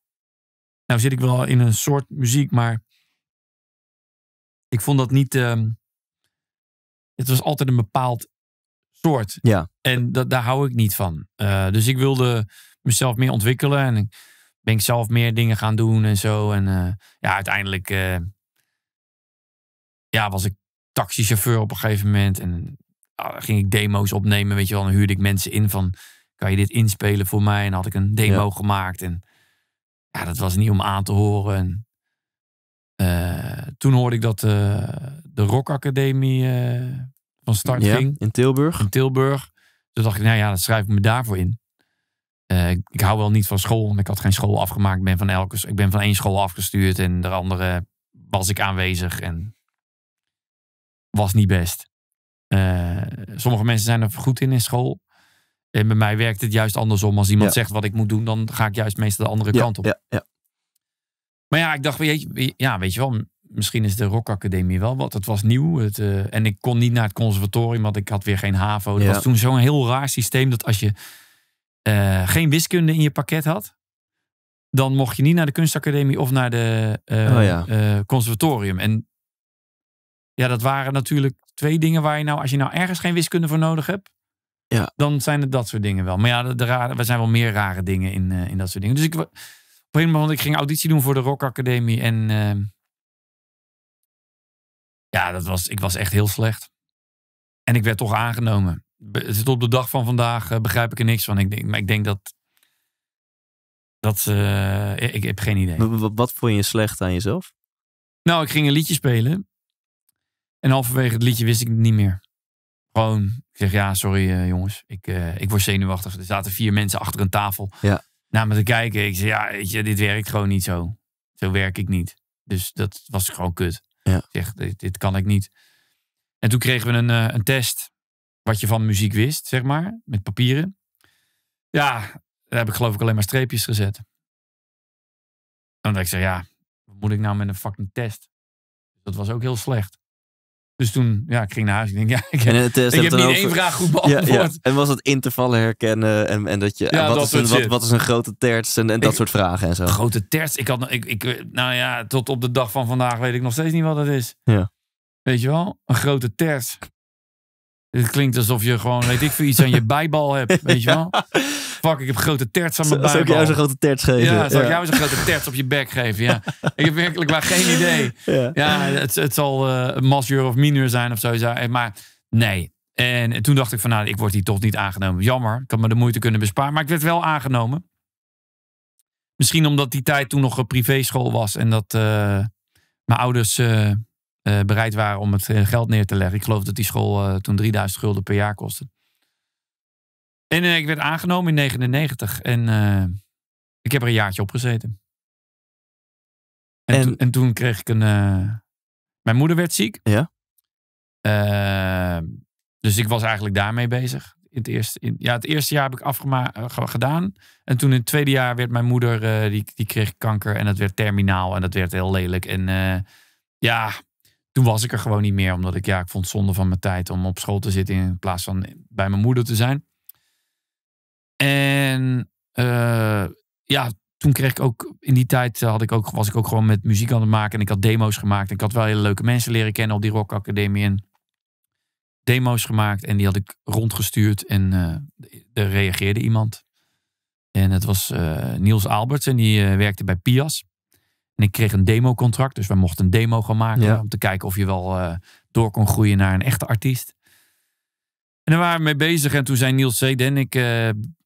nou zit ik wel in een soort muziek, maar ik vond dat niet... Ehm, het was altijd een bepaald ja. En dat, daar hou ik niet van. Eh, dus ik wilde mezelf meer ontwikkelen. En ik ben ik zelf meer dingen gaan doen en zo. En eh, ja, uiteindelijk eh, ja, was ik taxichauffeur op een gegeven moment. En ah, ging ik demo's opnemen, weet je wel. Dan huurde ik mensen in van, kan je dit inspelen voor mij? En had ik een demo gemaakt. En ja, dat was niet om aan te horen. En, toen hoorde ik dat de Rock Academie van start ging. In Tilburg. In Tilburg. Dus dacht ik, nou ja, dan schrijf ik me daarvoor in. Eh, ik, hou wel niet van school, want ik had geen school afgemaakt. Ik ben van, elke, ik ben van één school afgestuurd en de andere was ik aanwezig en was niet best. Eh, sommige mensen zijn er goed in in school. En bij mij werkt het juist andersom. Als iemand zegt wat ik moet doen, dan ga ik juist meestal de andere kant op. Ja, maar ja, ik dacht, weet je, ja, weet je wel, misschien is de rockacademie wel wat. Het was nieuw. Het, eh, en ik kon niet naar het conservatorium, want ik had weer geen HAVO. Dat was toen zo'n heel raar systeem dat als je eh, geen wiskunde in je pakket had, dan mocht je niet naar de kunstacademie of naar de eh, oh conservatorium. En ja, dat waren natuurlijk twee dingen waar je nou, als je nou ergens geen wiskunde voor nodig hebt, ja. dan zijn het dat soort dingen wel. Maar ja, de, rare, er zijn wel meer rare dingen in, in dat soort dingen. Dus ik, op een moment, ik ging auditie doen voor de rockacademie en ehm, ja, dat was, ik was echt heel slecht. En ik werd toch aangenomen. Tot op de dag van vandaag eh, begrijp ik er niks van. Ik denk, maar ik denk dat. dat uh, ik, heb geen idee. Wat, wat vond je slecht aan jezelf? Nou, ik ging een liedje spelen. En halverwege het liedje wist ik het niet meer. Gewoon, ik zeg ja, sorry eh, jongens. Ik, ik word zenuwachtig. Er zaten vier mensen achter een tafel ja. naar me te kijken. Ik zei ja, weet je, dit werkt gewoon niet zo. Zo werk ik niet. Dus dat was gewoon kut. Ja. Zeg, dit, dit, kan ik niet. En toen kregen we een, eh, een test wat je van muziek wist, zeg maar, met papieren. Ja, daar heb ik geloof ik alleen maar streepjes gezet. En dan dacht ik, zeg, ja, wat moet ik nou met een fucking test? Dat was ook heel slecht. Dus toen, ja, ik ging naar huis. Ik denk, ja, ik heb, en het, eh, ik heb niet één vraag goed beantwoord. Ja, En was het intervallen herkennen en, en dat je, wat, is een, wat, wat, is een grote terts en, en dat soort vragen en zo. Grote terts? Ik had, ik, ik, nou ja, tot op de dag van vandaag weet ik nog steeds niet wat het is. Ja. Weet je wel? Een grote terts. Het klinkt alsof je gewoon, weet ik veel, iets aan je bijbal hebt, weet je wel? ik heb grote terts aan mijn buik. Zou ik jou zo'n grote terts geven? Ja, zou ik jou zo'n grote terts op je bek geven? Ja. ik heb werkelijk maar geen idee. Ja, het, het zal uh, of minuur zijn of zo. Eh, maar nee. En toen dacht ik van, nou, ik word hier toch niet aangenomen. Jammer, ik had me de moeite kunnen besparen. Maar ik werd wel aangenomen. Misschien omdat die tijd toen nog een privéschool was. En dat eh, mijn ouders... bereid waren om het geld neer te leggen. Ik geloof dat die school toen 3000 gulden per jaar kostte. En eh, ik werd aangenomen in 99 en eh, ik heb er een jaartje op gezeten. En, en... toen kreeg ik een. Eh, mijn moeder werd ziek. Ja. Ehm, dus ik was eigenlijk daarmee bezig. In het, eerste, in, ja, het eerste jaar heb ik afgemaakt gedaan. En toen in het tweede jaar werd mijn moeder, die, die kreeg kanker. En dat werd terminaal en dat werd heel lelijk. En ja, toen was ik er gewoon niet meer. Omdat ik, ja, ik vond het zonde van mijn tijd om op school te zitten in plaats van bij mijn moeder te zijn. En eh, ja, toen kreeg ik ook in die tijd eh, had ik ook, was ik ook gewoon met muziek aan het maken. En ik had demo's gemaakt. En ik had wel hele leuke mensen leren kennen op die Rock Academie. En demo's gemaakt. En die had ik rondgestuurd. En uh, er reageerde iemand. En het was Niels Alberts. En die werkte bij Pias. En ik kreeg een democontract. Dus wij mochten een demo gaan maken. Om te kijken of je wel door kon groeien naar een echte artiest. En daar waren we mee bezig. En toen zei Niels C. en ik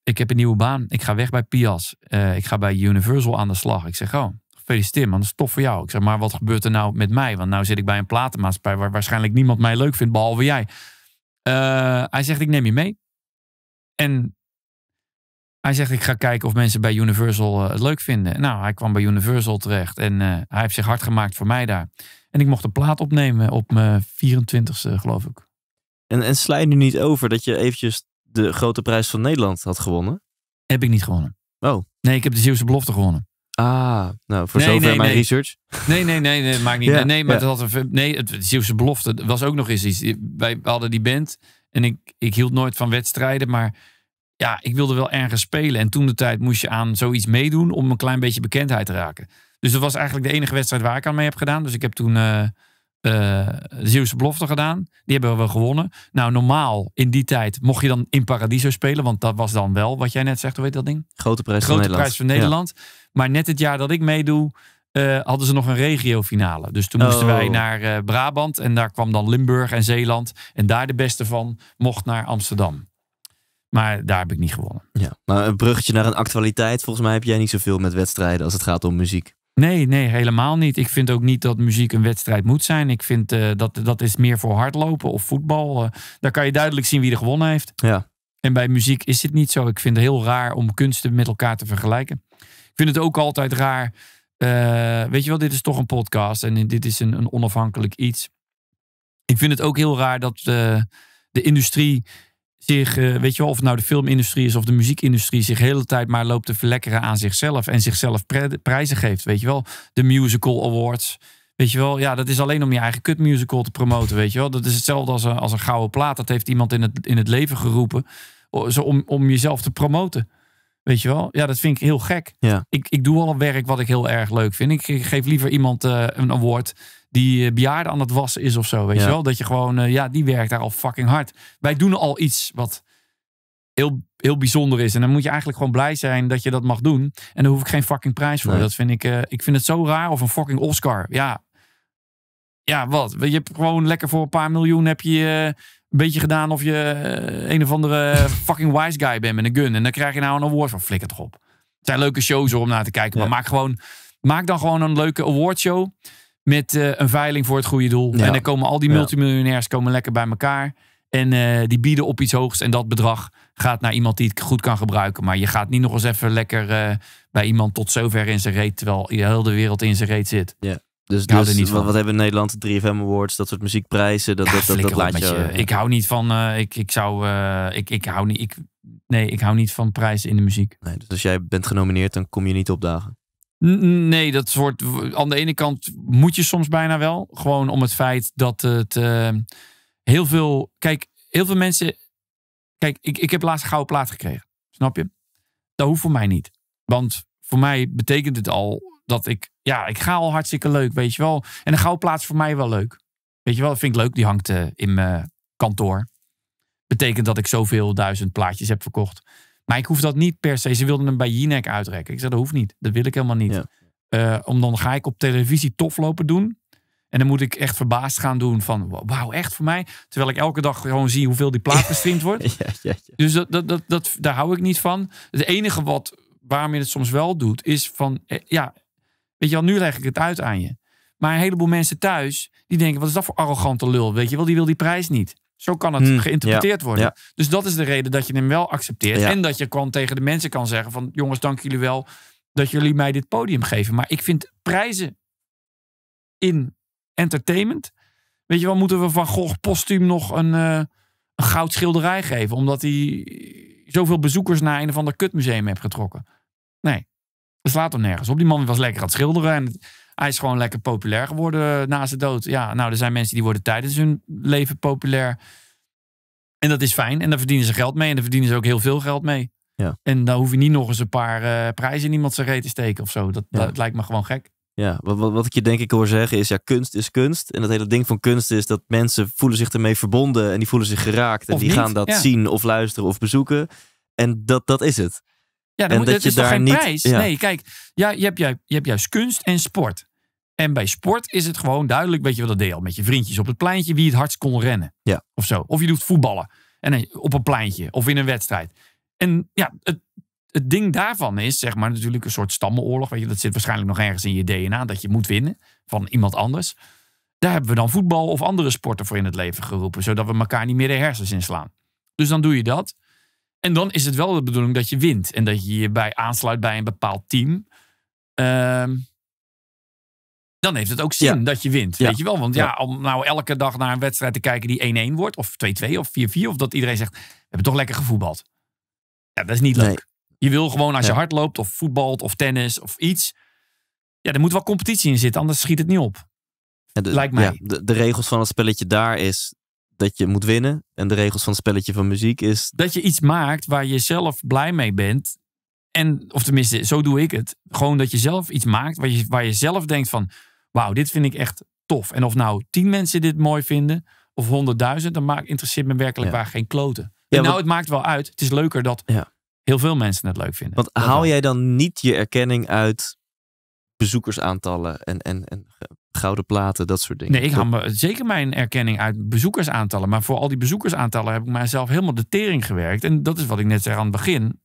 ik heb een nieuwe baan. Ik ga weg bij Pias. Eh, ik ga bij Universal aan de slag. Ik zeg, oh, gefeliciteerd man, dat is tof voor jou. Ik zeg, maar wat gebeurt er nou met mij? Want nou zit ik bij een platenmaatschappij waar waarschijnlijk niemand mij leuk vindt, behalve jij. Eh, hij zegt, ik neem je mee. En hij zegt, ik ga kijken of mensen bij Universal eh, het leuk vinden. Nou, hij kwam bij Universal terecht en hij heeft zich hard gemaakt voor mij daar. En ik mocht een plaat opnemen op mijn 24ste, geloof ik. En, en sla je nu niet over dat je eventjes de grote prijs van Nederland had gewonnen? Heb ik niet gewonnen. Oh. Nee, ik heb de Zeeuwse belofte gewonnen. Ah, nou, voor zover mijn research. Nee, nee, nee, nee, maakt niet. nee, maar ja. het had een, nee, het Zeeuwse belofte was ook nog eens iets. Wij hadden die band en ik, ik hield nooit van wedstrijden, maar ja, ik wilde wel ergens spelen. En toen de tijd moest je aan zoiets meedoen om een klein beetje bekendheid te raken. Dus dat was eigenlijk de enige wedstrijd waar ik aan mee heb gedaan. Dus ik heb toen eh, uh, Zeeuwse belofte gedaan. Die hebben we gewonnen. Nou, normaal in die tijd mocht je dan in Paradiso spelen. Want dat was dan wel wat jij net zegt. Hoe heet dat ding? Grote prijs van Nederland. prijs van Nederland. Maar net het jaar dat ik meedoe, eh, hadden ze nog een regiofinale. Dus toen moesten oh. wij naar eh, Brabant. En daar kwam dan Limburg en Zeeland. En daar de beste van mocht naar Amsterdam. Maar daar heb ik niet gewonnen. Ja, maar een bruggetje naar een actualiteit. Volgens mij heb jij niet zoveel met wedstrijden als het gaat om muziek. Nee, nee, helemaal niet. Ik vind ook niet dat muziek een wedstrijd moet zijn. Ik vind eh, dat dat is meer voor hardlopen of voetbal. Eh, daar kan je duidelijk zien wie er gewonnen heeft. Ja. En bij muziek is het niet zo. Ik vind het heel raar om kunsten met elkaar te vergelijken. Ik vind het ook altijd raar. Eh, weet je wel, dit is toch een podcast en dit is een, een onafhankelijk iets. Ik vind het ook heel raar dat de industrie zich, eh, weet je wel, of het nou de filmindustrie is of de muziekindustrie, zich de hele tijd maar loopt te verlekkeren aan zichzelf en zichzelf prijzen geeft. Weet je wel, de Musical Awards. Weet je wel, ja, dat is alleen om je eigen kutmusical te promoten. Weet je wel, dat is hetzelfde als een, als een gouden plaat. Dat heeft iemand in het, in het leven geroepen om, om jezelf te promoten. Weet je wel? Ja, dat vind ik heel gek. Ja. Ik, ik doe al een werk wat ik heel erg leuk vind. Ik geef liever iemand eh, een award die eh, bejaarde aan het wassen is of zo. Weet je wel? Dat je gewoon, eh, ja, die werkt daar al fucking hard. Wij doen al iets wat heel, heel bijzonder is. En dan moet je eigenlijk gewoon blij zijn dat je dat mag doen. En daar hoef ik geen fucking prijs voor. Dat vind ik, eh, ik vind het zo raar. Of een fucking Oscar. Ja, ja wat? Je hebt gewoon lekker voor een paar miljoen heb je... een beetje gedaan of je een of andere fucking wise guy bent met een gun. En dan krijg je nou een award van. Flikker toch op. Het zijn leuke shows om naar te kijken. Maar maak, gewoon, maak dan gewoon een leuke awardshow met eh, een veiling voor het goede doel. En dan komen al die multimiljonairs komen lekker bij elkaar. En eh, die bieden op iets hoogs. En dat bedrag gaat naar iemand die het goed kan gebruiken. Maar je gaat niet nog eens even lekker eh, bij iemand tot zover in zijn reet. Terwijl je heel de wereld in zijn reet zit. Ja. Dus, dus niet van. wat, hebben Nederland? 3FM Awards, dat soort muziekprijzen. Dat, dat, dat, laat je, Ik hou niet van. ik, ik zou. ik, ik hou niet. Ik, nee, ik hou niet van prijzen in de muziek. Nee, dus als jij bent genomineerd, dan kom je niet opdagen. Nee, dat wordt. Aan de ene kant moet je soms bijna wel. Gewoon om het feit dat het. Ehm, heel veel. Kijk, heel veel mensen. Kijk, ik, ik heb laatst een gouden plaat gekregen. Snap je? Dat hoeft voor mij niet. Want voor mij betekent het al dat ik. Ja, ik ga al hartstikke leuk, weet je wel. En een gouden plaat is voor mij wel leuk. Weet je wel, dat vind ik leuk. Die hangt eh, in mijn kantoor. Betekent dat ik zoveel duizend plaatjes heb verkocht. Maar ik hoef dat niet per se. Ze wilden hem bij Jinek uitrekken. Ik zei, dat hoeft niet. Dat wil ik helemaal niet. Eh, om dan ga ik op televisie tof lopen doen. En dan moet ik echt verbaasd gaan doen van, wauw, echt voor mij? Terwijl ik elke dag gewoon zie hoeveel die plaat gestreamd wordt. dus dat, dat, dat, dat, daar hou ik niet van. Het enige wat, waarom je het soms wel doet, is van, eh, ja, weet je wel, nu leg ik het uit aan je. Maar een heleboel mensen thuis, die denken, wat is dat voor arrogante lul? Weet je wel, die wil die prijs niet. Zo kan het hmm, geïnterpreteerd worden. Dus dat is de reden dat je hem wel accepteert. En dat je gewoon tegen de mensen kan zeggen van... jongens, dank jullie wel dat jullie mij dit podium geven. Maar ik vind prijzen in entertainment... Weet je wel, moeten we Van Gogh postuum nog een, uh, een goud schilderij geven? Omdat hij zoveel bezoekers naar een of ander kutmuseum heeft getrokken. Nee, dat slaat hem nergens op. Die man was lekker aan het schilderen. En hij is gewoon lekker populair geworden eh, na zijn dood. Ja, nou, er zijn mensen die worden tijdens hun leven populair. En dat is fijn. En daar verdienen ze geld mee. En daar verdienen ze ook heel veel geld mee. Ja. En dan hoef je niet nog eens een paar eh, prijzen in iemand zijn reet te steken of zo. Dat, dat lijkt me gewoon gek. Ja, wat, wat, wat, ik je denk ik hoor zeggen is, ja, kunst is kunst. En dat hele ding van kunst is dat mensen voelen zich ermee verbonden en die voelen zich geraakt. En die gaan dat zien of luisteren of bezoeken. En dat, dat is het. Ja, dan en moet, dat, is daar geen niet, prijs? Nee, kijk, ja, je, hebt, je, hebt juist kunst en sport. En bij sport is het gewoon duidelijk, weet je wat dat deel, met je vriendjes op het pleintje, wie het hardst kon rennen. Ja. Of zo. Of je doet voetballen en op een pleintje of in een wedstrijd. En ja, het, het ding daarvan is, zeg maar, natuurlijk een soort stammenoorlog. Weet je, dat zit waarschijnlijk nog ergens in je DNA, dat je moet winnen van iemand anders. Daar hebben we dan voetbal of andere sporten voor in het leven geroepen, zodat we elkaar niet meer de hersens inslaan. Dus dan doe je dat. En dan is het wel de bedoeling dat je wint en dat je je bij aansluit bij een bepaald team. Ehm dan heeft het ook zin dat je wint. Weet je wel? Want ja. om nou elke dag naar een wedstrijd te kijken die 1-1 wordt, of 2-2 of 4-4, of dat iedereen zegt: we hebben toch lekker gevoetbald. Ja, dat is niet leuk. Je wil gewoon als je hard loopt, of voetbalt, of tennis, of iets. Ja, er moet wel competitie in zitten, anders schiet het niet op. De, Lijkt mij. De, de regels van het spelletje daar is dat je moet winnen. En de regels van het spelletje van muziek is. Dat je iets maakt waar je zelf blij mee bent. En, of tenminste, zo doe ik het. Gewoon dat je zelf iets maakt waar je, waar je zelf denkt van wauw, dit vind ik echt tof. En of nou tien mensen dit mooi vinden of honderdduizend, dan maakt, interesseert me werkelijk waar geen kloten. en nou, het maakt wel uit. Het is leuker dat ja. heel veel mensen het leuk vinden. Want haal jij dan niet je erkenning uit bezoekersaantallen en, en, en gouden platen, dat soort dingen? Nee, ik haal zeker mijn erkenning uit bezoekersaantallen. Maar voor al die bezoekersaantallen heb ik mijzelf helemaal de tering gewerkt. En dat is wat ik net zei aan het begin.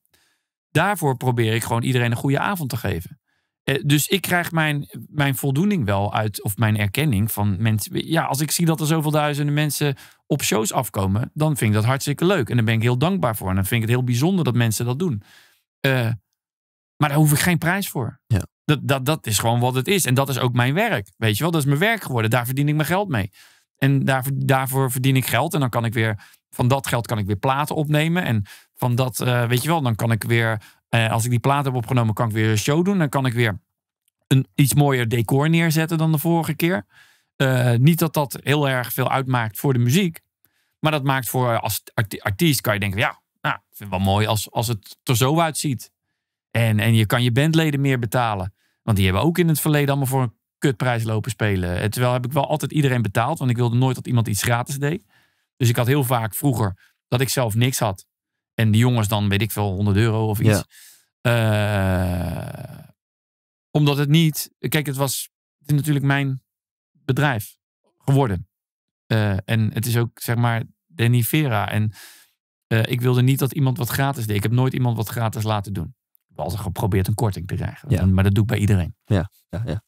Daarvoor probeer ik gewoon iedereen een goede avond te geven. Eh, dus ik krijg mijn, mijn voldoening wel uit, of mijn erkenning van mensen. Ja, als ik zie dat er zoveel duizenden mensen op shows afkomen, dan vind ik dat hartstikke leuk. En daar ben ik heel dankbaar voor. En dan vind ik het heel bijzonder dat mensen dat doen. Eh, maar daar hoef ik geen prijs voor. Ja. Dat, dat, dat is gewoon wat het is. En dat is ook mijn werk. Weet je wel, dat is mijn werk geworden. Daar verdien ik mijn geld mee. En daarvoor, daarvoor verdien ik geld. En dan kan ik weer van dat geld kan ik weer platen opnemen. En van dat, eh, weet je wel, dan kan ik weer uh, als ik die plaat heb opgenomen, kan ik weer een show doen. Dan kan ik weer een iets mooier decor neerzetten dan de vorige keer. Eh, niet dat dat heel erg veel uitmaakt voor de muziek. Maar dat maakt voor eh, als artiest kan je denken, ja, nou, ik vind het wel mooi als, als het er zo uitziet. En, en je kan je bandleden meer betalen. Want die hebben ook in het verleden allemaal voor een kutprijs lopen spelen. terwijl heb ik wel altijd iedereen betaald, want ik wilde nooit dat iemand iets gratis deed. Dus ik had heel vaak vroeger dat ik zelf niks had. En die jongens dan, weet ik veel, 100 euro of iets. Eh, omdat het niet... Kijk, het was het is natuurlijk mijn bedrijf geworden. Eh, en het is ook, zeg maar, Danny Vera. En eh, ik wilde niet dat iemand wat gratis deed. Ik heb nooit iemand wat gratis laten doen. Ik heb altijd geprobeerd een korting te krijgen. maar dat doe ik bij iedereen. Ja, ja, ja.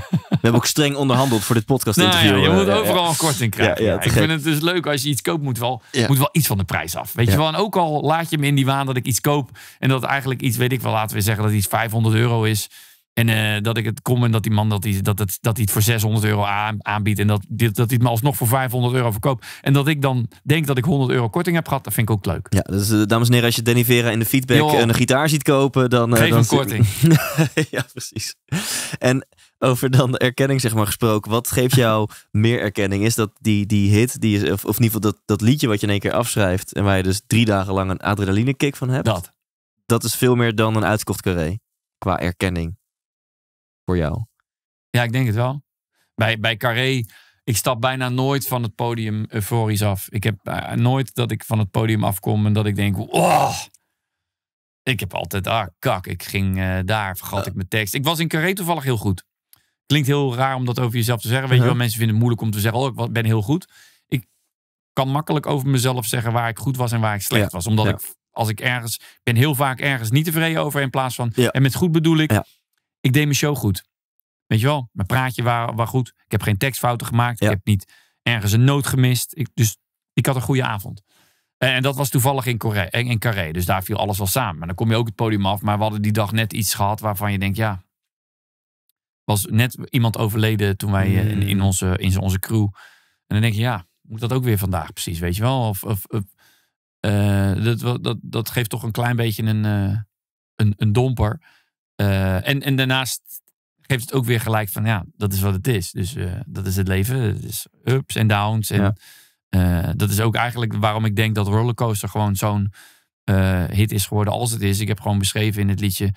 We hebben ook streng onderhandeld voor dit podcast interview. je moet eh, overal een korting krijgen. Ja, ik vind het dus leuk als je iets koopt, moet wel, moet wel iets van de prijs af. Weet je wel, en ook al laat je me in die waan dat ik iets koop en dat eigenlijk iets, weet ik wel, laten we zeggen dat iets 500 euro is. En eh, dat ik het kom en dat die man dat die dat het, dat hij het voor 600 euro aan, aanbiedt. En dat, dit, dat hij het me alsnog voor 500 euro verkoopt. En dat ik dan denk dat ik 100 euro korting heb gehad. Dat vind ik ook leuk. Ja, dus, eh, dames en heren, als je Danny Vera in de feedback een gitaar ziet kopen. Dan, uh, Geef dan een korting. ja, precies. En over dan de erkenning zeg maar, gesproken. Wat geeft jou meer erkenning? Is dat die, die hit, die, of, of in ieder geval dat, dat liedje wat je in één keer afschrijft... en waar je dus drie dagen lang een adrenaline kick van hebt? Dat. Dat is veel meer dan een uitverkocht carré qua erkenning voor jou. Ja, ik denk het wel. Bij, bij Carré, ik stap bijna nooit van het podium euforisch af. Ik heb eh, nooit dat ik van het podium afkom en dat ik denk, oh, ik heb altijd, ah, kak, ik ging eh, daar, vergat ik mijn tekst. Ik was in Carré toevallig heel goed klinkt heel raar om dat over jezelf te zeggen. Weet je wel, uh-huh. mensen vinden het moeilijk om te zeggen, oh, ik ben heel goed. Ik kan makkelijk over mezelf zeggen waar ik goed was en waar ik slecht was. Omdat ik, als ik ergens, ben heel vaak ergens niet tevreden over in plaats van, en met goed bedoel ik, ik deed mijn show goed. Weet je wel, mijn praatje was, waar goed. Ik heb geen tekstfouten gemaakt. Ik heb niet ergens een noot gemist. Ik, dus ik had een goede avond. En dat was toevallig in, in Carré. Dus daar viel alles wel samen. Maar dan kom je ook het podium af. Maar we hadden die dag net iets gehad waarvan je denkt, ja, was net iemand overleden toen wij eh, in, hmm. onze, in onze crew. En dan denk je, ja, moet dat ook weer vandaag precies, weet je wel? Of, of, eh, dat, dat, dat geeft toch een klein beetje een, eh, een, een domper. en, en daarnaast geeft het ook weer gelijk van, ja, dat is wat het is. Dus dat is het leven. Het is ups en downs. En dat is ook eigenlijk waarom ik denk dat Rollercoaster gewoon zo'n hit is geworden als het is. Ik heb gewoon beschreven in het liedje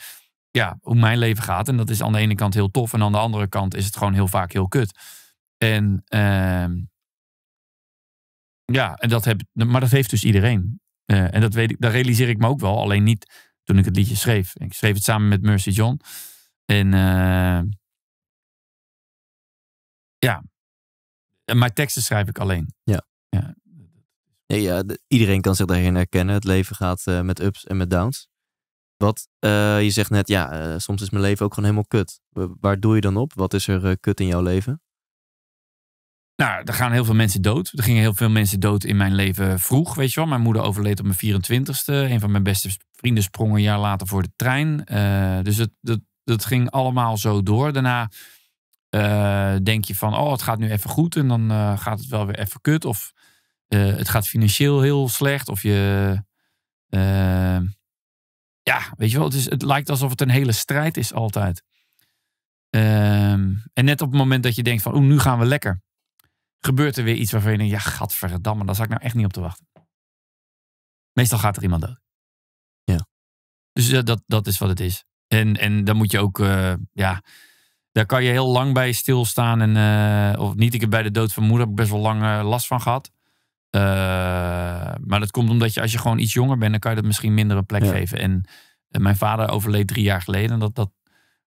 ja, hoe mijn leven gaat. En dat is aan de ene kant heel tof. En aan de andere kant is het gewoon heel vaak heel kut. En ehm, ja, en dat heb, maar dat heeft dus iedereen. Eh, en dat, weet ik, dat realiseer ik me ook wel. Alleen niet toen ik het liedje schreef. Ik schreef het samen met Mercy John. En eh, ja, mijn teksten schrijf ik alleen. Ja. ja. ja iedereen kan zich daarin herkennen. Het leven gaat eh, met ups en met downs. Wat, eh, je zegt net, ja, eh, soms is mijn leven ook gewoon helemaal kut. Waar doe je dan op? Wat is er eh, kut in jouw leven? Nou, er gaan heel veel mensen dood. Er gingen heel veel mensen dood in mijn leven vroeg, weet je wel. Mijn moeder overleed op mijn 24ste. Een van mijn beste vrienden sprong een jaar later voor de trein. dus het, dat, dat ging allemaal zo door. Daarna denk je van, oh, het gaat nu even goed en dan gaat het wel weer even kut. Of het gaat financieel heel slecht. Of je ja, weet je wel, het, is, het lijkt alsof het een hele strijd is altijd. Ehm, en net op het moment dat je denkt van, oeh, nu gaan we lekker. Gebeurt er weer iets waarvan je denkt, ja, gadverdamme, daar zat ik nou echt niet op te wachten. Meestal gaat er iemand dood. Ja. Dus eh, dat, dat is wat het is. En, en dan moet je ook, eh, ja, daar kan je heel lang bij stilstaan. En, eh, of niet, ik heb bij de dood van moeder best wel lang last van gehad. Eh, maar dat komt omdat je als je gewoon iets jonger bent, dan kan je dat misschien minder een plek geven. En eh, mijn vader overleed drie jaar geleden en dat, dat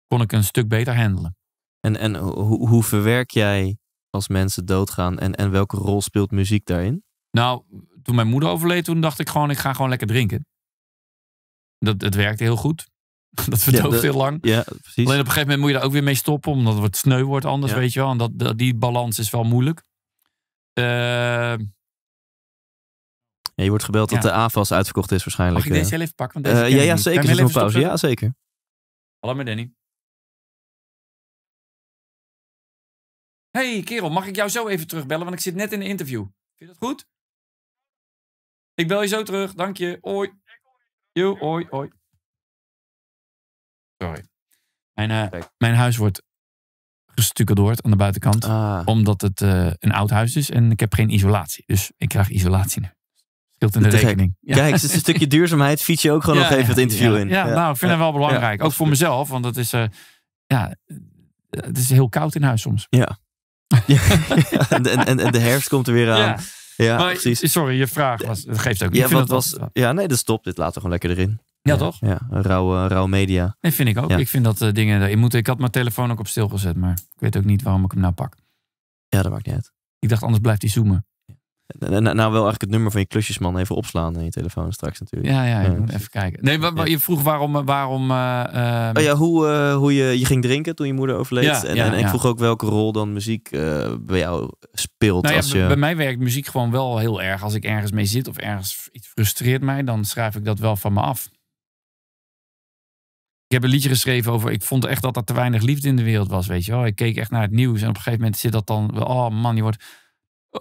kon ik een stuk beter handelen. En, en hoe, hoe verwerk jij als mensen doodgaan en, en welke rol speelt muziek daarin? Nou, toen mijn moeder overleed, toen dacht ik gewoon, ik ga gewoon lekker drinken. Dat, het werkte heel goed. Dat verdoofde heel lang. Ja, precies. Alleen op een gegeven moment moet je daar ook weer mee stoppen, omdat het sneu wordt anders, weet je wel. En dat, die balans is wel moeilijk. Uh, ja, je wordt gebeld dat de AFAS uitverkocht is waarschijnlijk. Mag ik deze heel eh. even pakken? Want deze eh, ja, ja, zeker. Is Ja, zeker. Hallo met Danny. Hey kerel, mag ik jou zo even terugbellen? Want ik zit net in een interview. Vind je dat goed? Ik bel je zo terug. Dank je. Jo, oi, oi. Sorry. Mijn, eh, mijn huis wordt hoort aan de buitenkant. Ah. Omdat het een oud huis is en ik heb geen isolatie. Dus ik krijg isolatie nu. Scheelt in de, rekening. Ja. Kijk, het is een stukje duurzaamheid. Fiets je ook gewoon nog even het interview in. Ja, nou, ik vind dat wel belangrijk. Ook voor mezelf, want dat is, eh, ja, het is heel koud in huis soms. Ja. en, en, en, de herfst komt er weer aan. Ja, precies. Sorry, je vraag was, het geeft ook. Ja, wat was, ja nee, dat stopt. Dit laten we gewoon lekker erin. Ja, toch? Ja, rauwe, rauw media. Nee, vind ik ook. Ik vind dat eh, dingen erin moeten. Ik had mijn telefoon ook op stil gezet, maar ik weet ook niet waarom ik hem nou pak. Ja, dat maakt niet uit. Ik dacht, anders blijft hij zoomen. Nou, nou, nou wel eigenlijk het nummer van je klusjesman even opslaan in je telefoon straks natuurlijk. Ja, ja, even kijken. Nee, maar, je vroeg waarom... Eh, waarom eh, ehm, oh ja, hoe, eh, hoe je, je ging drinken toen je moeder overleed. Ja, en, en, ik vroeg ook welke rol dan muziek bij jou speelt. Nou als je... Bij mij werkt muziek gewoon wel heel erg. Als ik ergens mee zit of ergens iets frustreert mij, dan schrijf ik dat wel van me af. Ik heb een liedje geschreven over. Ik vond echt dat er te weinig liefde in de wereld was. Weet je wel. Ik keek echt naar het nieuws. En op een gegeven moment zit dat dan. Oh man, je wordt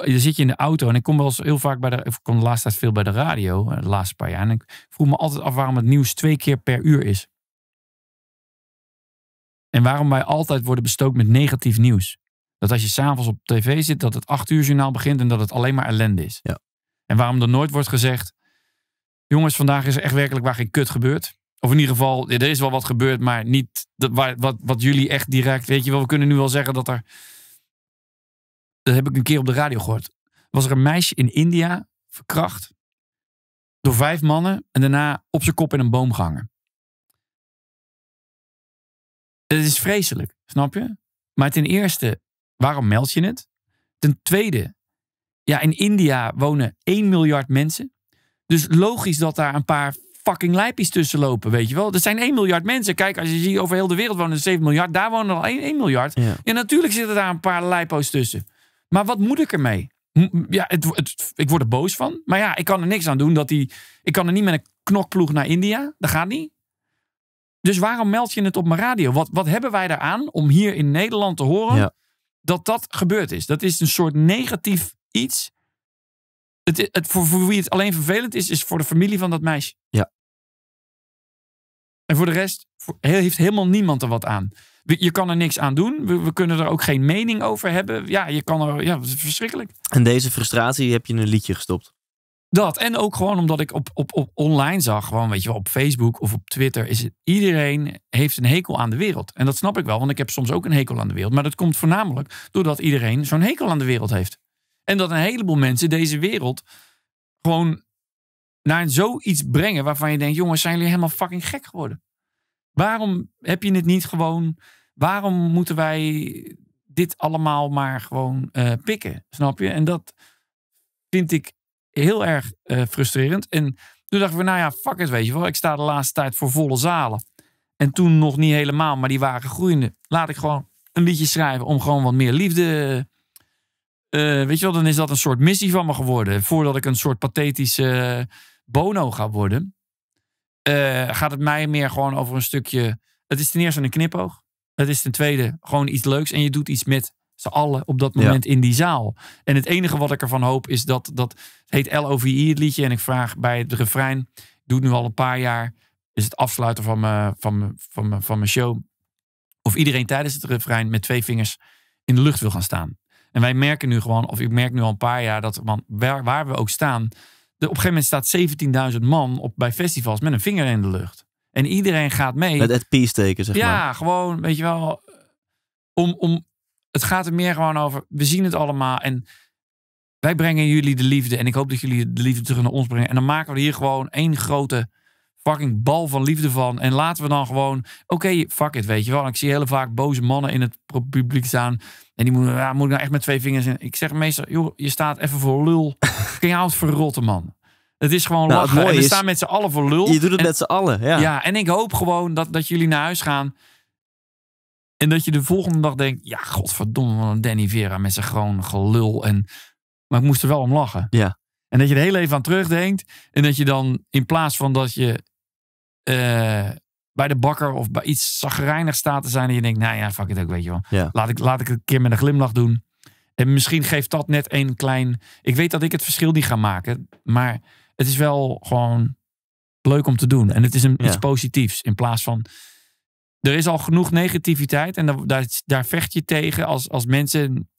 je zit je in de auto en ik kom wel eens heel vaak bij de, ik kom de laatste tijd veel bij de radio, eh, de laatste paar jaar. En ik vroeg me altijd af waarom het nieuws twee keer per uur is. En waarom wij altijd worden bestookt met negatief nieuws. Dat als je s'avonds op tv zit, dat het acht uur journaal begint en dat het alleen maar ellende is. Ja. En waarom er nooit wordt gezegd, jongens, vandaag is er echt werkelijk waar geen kut gebeurt. Of in ieder geval, er is wel wat gebeurd, maar niet dat, wat, wat jullie echt direct, weet je wel, we kunnen nu wel zeggen dat er dat heb ik een keer op de radio gehoord. Was er een meisje in India verkracht door vijf mannen en daarna op zijn kop in een boom gehangen. Dat is vreselijk, snap je? Maar ten eerste, waarom meld je het? Ten tweede, ja, in India wonen 1 miljard mensen. Dus logisch dat daar een paar fucking lijpjes tussen lopen, weet je wel? Er zijn 1 miljard mensen. Kijk, als je ziet over heel de wereld wonen er 7 miljard, daar wonen al 1, miljard. Ja. natuurlijk zitten daar een paar lijpo's tussen. Maar wat moet ik ermee? Ja, het, ik word er boos van. Maar ja, ik kan er niks aan doen. Dat die, ik kan er niet met een knokploeg naar India. Dat gaat niet. Dus waarom meld je het op mijn radio? Wat, wat hebben wij eraan om hier in Nederland te horen dat dat gebeurd is? Dat is een soort negatief iets. Het, het, voor, wie het alleen vervelend is, is voor de familie van dat meisje. Ja. En voor de rest heeft helemaal niemand er wat aan je kan er niks aan doen. We, kunnen er ook geen mening over hebben. Ja, je kan er, ja, het is verschrikkelijk. En deze frustratie heb je in een liedje gestopt. Dat. En ook gewoon omdat ik op, op, op online zag, gewoon weet je wel, op Facebook of op Twitter, is het, iedereen heeft een hekel aan de wereld. En dat snap ik wel, want ik heb soms ook een hekel aan de wereld. Maar dat komt voornamelijk doordat iedereen zo'n hekel aan de wereld heeft. En dat een heleboel mensen deze wereld gewoon naar zoiets brengen waarvan je denkt, jongens, zijn jullie helemaal fucking gek geworden? Waarom heb je het niet gewoon? Waarom moeten wij dit allemaal maar gewoon eh, pikken? Snap je? En dat vind ik heel erg eh, frustrerend. En toen dachten we, nou ja, fuck het, weet je wel. Ik sta de laatste tijd voor volle zalen. En toen nog niet helemaal, maar die waren groeiende. Laat ik gewoon een liedje schrijven om gewoon wat meer liefde. Eh, weet je wel, dan is dat een soort missie van me geworden. Voordat ik een soort pathetische bono ga worden. Eh, gaat het mij meer gewoon over een stukje. Het is ten eerste een knipoog. Het is ten tweede gewoon iets leuks. En je doet iets met z'n allen op dat moment in die zaal. En het enige wat ik ervan hoop is dat. dat heet LOVI het liedje. En ik vraag bij het refrein. Doe het nu al een paar jaar. Is het afsluiten van mijn, van mijn, van mijn, van mijn show. Of iedereen tijdens het refrein met twee vingers in de lucht wil gaan staan. En wij merken nu gewoon, of ik merk nu al een paar jaar, dat man, waar, waar we ook staan, op een gegeven moment staat 17.000 man op, bij festivals met een vinger in de lucht. En iedereen gaat mee. Met het peace teken, zeg ja, maar. Ja, gewoon, weet je wel. Om, om, het gaat er meer gewoon over. We zien het allemaal. En wij brengen jullie de liefde. En ik hoop dat jullie de liefde terug naar ons brengen. En dan maken we hier gewoon één grote fucking bal van liefde van. En laten we dan gewoon. Oké, fuck it, weet je wel. ik zie heel vaak boze mannen in het publiek staan. En die moeten, ja, moet ik nou echt met twee vingers in. Ik zeg meestal, joh, je staat even voor lul. Kun je voor verrotten, man. Het is gewoon nou, lachen. En we staan met z'n allen voor lul. Je doet het met z'n allen, ja. ja. En ik hoop gewoon dat, dat jullie naar huis gaan. En dat je de volgende dag denkt... Ja, godverdomme, Danny Vera met zijn gewoon gelul. En, maar ik moest er wel om lachen. Ja. En dat je er heel even aan terugdenkt. En dat je dan in plaats van dat je... Eh, bij de bakker of bij iets zagrijnig staat te zijn. En je denkt, nou ja, fuck het ook, weet je wel. Ja. Laat, ik, laat ik het een keer met een glimlach doen. En misschien geeft dat net een klein... Ik weet dat ik het verschil niet ga maken. Maar het is wel gewoon leuk om te doen. En het is een, iets positiefs in plaats van. Er is al genoeg negativiteit en daar, daar, vecht je tegen als, als mensen.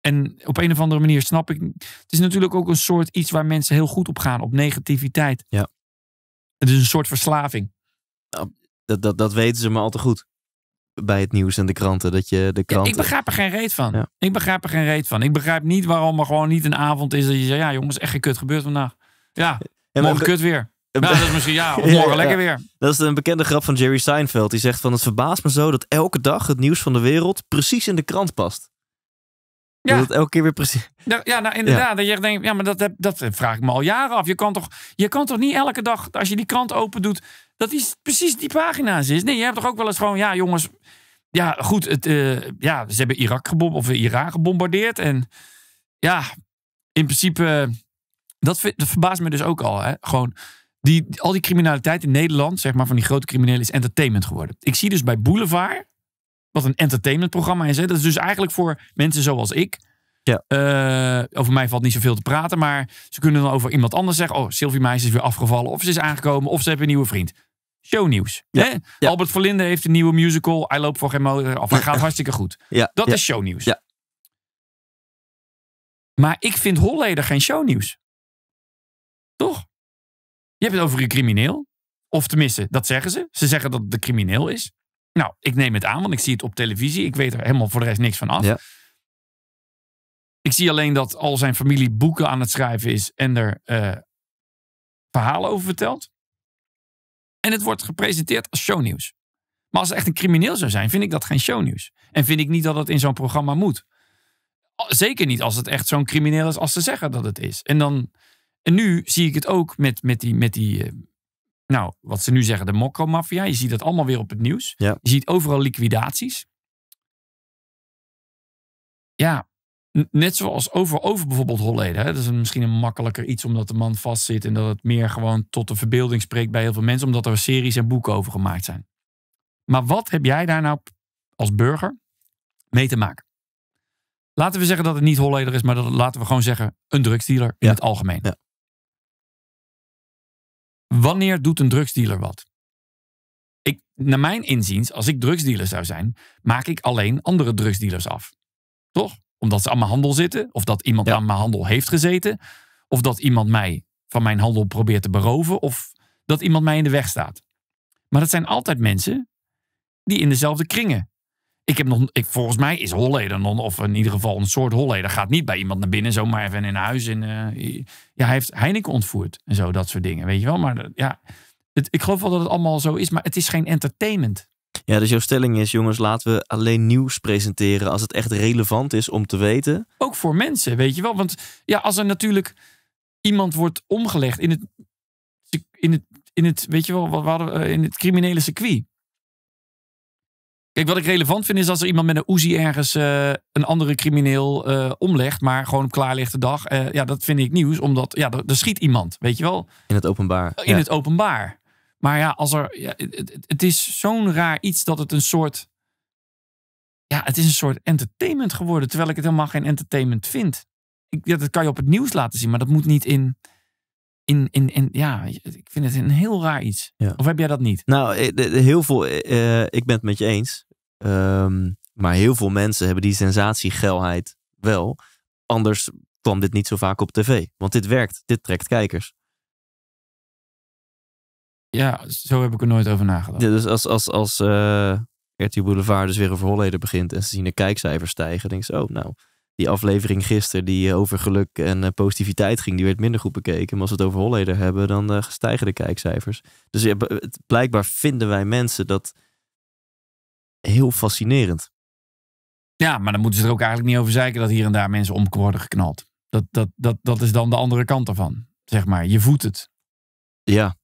En op een of andere manier snap ik. Het is natuurlijk ook een soort iets waar mensen heel goed op gaan, op negativiteit. Ja. Het is een soort verslaving. Nou, dat, dat, dat weten ze maar al te goed bij het nieuws en de kranten. Dat je de krant ik begrijp er geen reet van. Ik begrijp er geen reet van. Ik begrijp niet waarom er gewoon niet een avond is dat je zegt... Ja jongens, echt geen kut gebeurt vandaag. Ja, en morgen kut weer. Nou, dat is misschien ja, morgen lekker weer. Dat is een bekende grap van Jerry Seinfeld. Die zegt van het verbaast me zo dat elke dag het nieuws van de wereld precies in de krant past. Ja. Dat het elke keer weer precies. Ja, nou inderdaad. Dat je denkt, ja, maar dat, dat vraag ik me al jaren af. Je kan, toch, je kan toch niet elke dag, als je die krant open doet, dat is precies die pagina's is. Nee, je hebt toch ook wel eens gewoon, ja jongens, ja goed, het, eh, ja, ze hebben Irak of Iran gebombardeerd. En ja, in principe, dat, verbaast me dus ook al. Hè? Gewoon, die, al die criminaliteit in Nederland, zeg maar, van die grote criminelen, is entertainment geworden. Ik zie dus bij Boulevard, wat een entertainmentprogramma is. Hè? Dat is dus eigenlijk voor mensen zoals ik. Ja. Eh, over mij valt niet zoveel te praten, maar ze kunnen dan over iemand anders zeggen: Oh, Sylvie Meis is weer afgevallen, of ze is aangekomen, of ze hebben een nieuwe vriend shownieuws. Albert Verlinde heeft een nieuwe musical. Hij loopt voor geen motor. Of hij gaat hartstikke goed. dat is shownieuws. Maar ik vind Holleder geen shownieuws. Toch? Je hebt het over een crimineel. Of tenminste, dat zeggen ze. Ze zeggen dat het een crimineel is. Nou, ik neem het aan, want ik zie het op televisie. Ik weet er helemaal voor de rest niks van af. Ik zie alleen dat al zijn familie boeken aan het schrijven is en er eh, verhalen over vertelt. En het wordt gepresenteerd als shownieuws. Maar als het echt een crimineel zou zijn, vind ik dat geen shownieuws. En vind ik niet dat het in zo'n programma moet. Zeker niet als het echt zo'n crimineel is als ze zeggen dat het is. En, dan, en nu zie ik het ook met, met die, met die eh, nou, wat ze nu zeggen, de mokko Je ziet dat allemaal weer op het nieuws. Je ziet overal liquidaties. Ja, Net zoals over over bijvoorbeeld Holleden. Hè? Dat is misschien een makkelijker iets omdat de man vastzit. En dat het meer gewoon tot de verbeelding spreekt bij heel veel mensen. Omdat er series en boeken over gemaakt zijn. Maar wat heb jij daar nou als burger mee te maken? Laten we zeggen dat het niet Holleder is. Maar dat laten we gewoon zeggen een drugsdealer in het algemeen. Ja. Wanneer doet een drugsdealer wat? Ik, naar mijn inziens, als ik drugsdealer zou zijn, maak ik alleen andere drugsdealers af. Toch? omdat ze aan mijn handel zitten, of dat iemand aan mijn handel heeft gezeten, of dat iemand mij van mijn handel probeert te beroven, of dat iemand mij in de weg staat. Maar dat zijn altijd mensen die in dezelfde kringen. Ik heb nog, ik, volgens mij is Holleder, of in ieder geval een soort Holleder, gaat niet bij iemand naar binnen zomaar even in huis. In, eh, ja, hij heeft Heineken ontvoerd en zo, dat soort dingen, weet je wel. Maar eh, ja, het, ik geloof wel dat het allemaal zo is, maar het is geen entertainment. Ja, dus jouw stelling is, jongens, laten we alleen nieuws presenteren als het echt relevant is om te weten. Ook voor mensen, weet je wel. Want ja, als er natuurlijk iemand wordt omgelegd in het, in het, in het weet je wel, wat we eh, in het criminele circuit. Kijk, wat ik relevant vind is als er iemand met een Uzi ergens eh, een andere crimineel eh, omlegt, maar gewoon op klaarlichte dag. ja, dat vind ik nieuws, omdat ja, er, er, schiet iemand, weet je wel. In het openbaar. In het openbaar. Maar ja, als er, ja, het, is zo'n raar iets dat het een soort. Ja, het is een soort entertainment geworden. Terwijl ik het helemaal geen entertainment vind. Ik, dat kan je op het nieuws laten zien, maar dat moet niet in. In, in, in, ja, ik vind het een heel raar iets. Of heb jij dat niet? Nou, eh, heel veel. Eh, eh, ik ben het met je eens. Ehm, maar heel veel mensen hebben die sensatiegelheid wel. Anders kwam dit niet zo vaak op tv. Want dit werkt, dit trekt kijkers. Ja, zo heb ik er nooit over nagedacht. dus als, als, als eh, RT Boulevard dus weer over Holleden begint en ze zien de kijkcijfers stijgen, denk ze, oh nou, die aflevering gisteren die eh, over geluk en eh, positiviteit ging, die werd minder goed bekeken. Maar als we het over Holleden hebben, dan stijgen de kijkcijfers. Dus ja, blijkbaar vinden wij mensen dat heel fascinerend. Ja, maar dan moeten ze er ook eigenlijk niet over zeiken dat hier en daar mensen om worden geknald. Dat, dat, dat, dat is dan de andere kant ervan, zeg maar. Je voedt het. Ja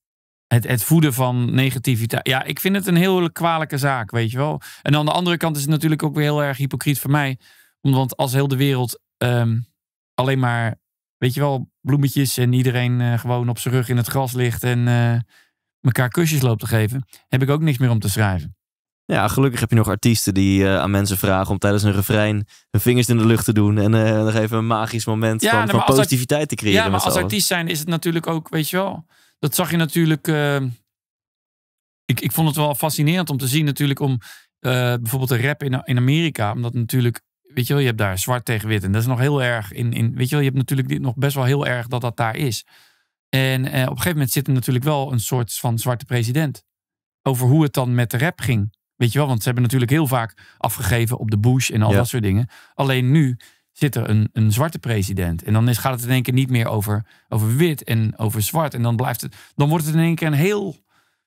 het, het voeden van negativiteit. Ja, ik vind het een heel kwalijke zaak, weet je wel. En aan de andere kant is het natuurlijk ook weer heel erg hypocriet voor mij. Want als heel de wereld ehm, alleen maar, weet je wel, bloemetjes en iedereen eh, gewoon op zijn rug in het gras ligt en eh, elkaar kusjes loopt te geven, heb ik ook niks meer om te schrijven. Ja, gelukkig heb je nog artiesten die eh, aan mensen vragen om tijdens een refrein hun vingers in de lucht te doen en nog even een magisch moment van, nou, van positiviteit te creëren. Ja, maar als artiest zijn is het natuurlijk ook, weet je wel, dat zag je natuurlijk. Eh, ik, ik vond het wel fascinerend om te zien, natuurlijk, om eh, bijvoorbeeld de rap in, in Amerika. Omdat natuurlijk, weet je wel, je hebt daar zwart tegen wit. En dat is nog heel erg in. in weet je wel, je hebt natuurlijk dit nog best wel heel erg dat dat daar is. En eh, op een gegeven moment zit er natuurlijk wel een soort van zwarte president. Over hoe het dan met de rap ging. Weet je wel, want ze hebben natuurlijk heel vaak afgegeven op de Bush en al dat soort dingen. Alleen nu zit er een, een zwarte president. En dan is, gaat het in één keer niet meer over, over wit en over zwart. En dan, blijft het, dan wordt het in één keer een heel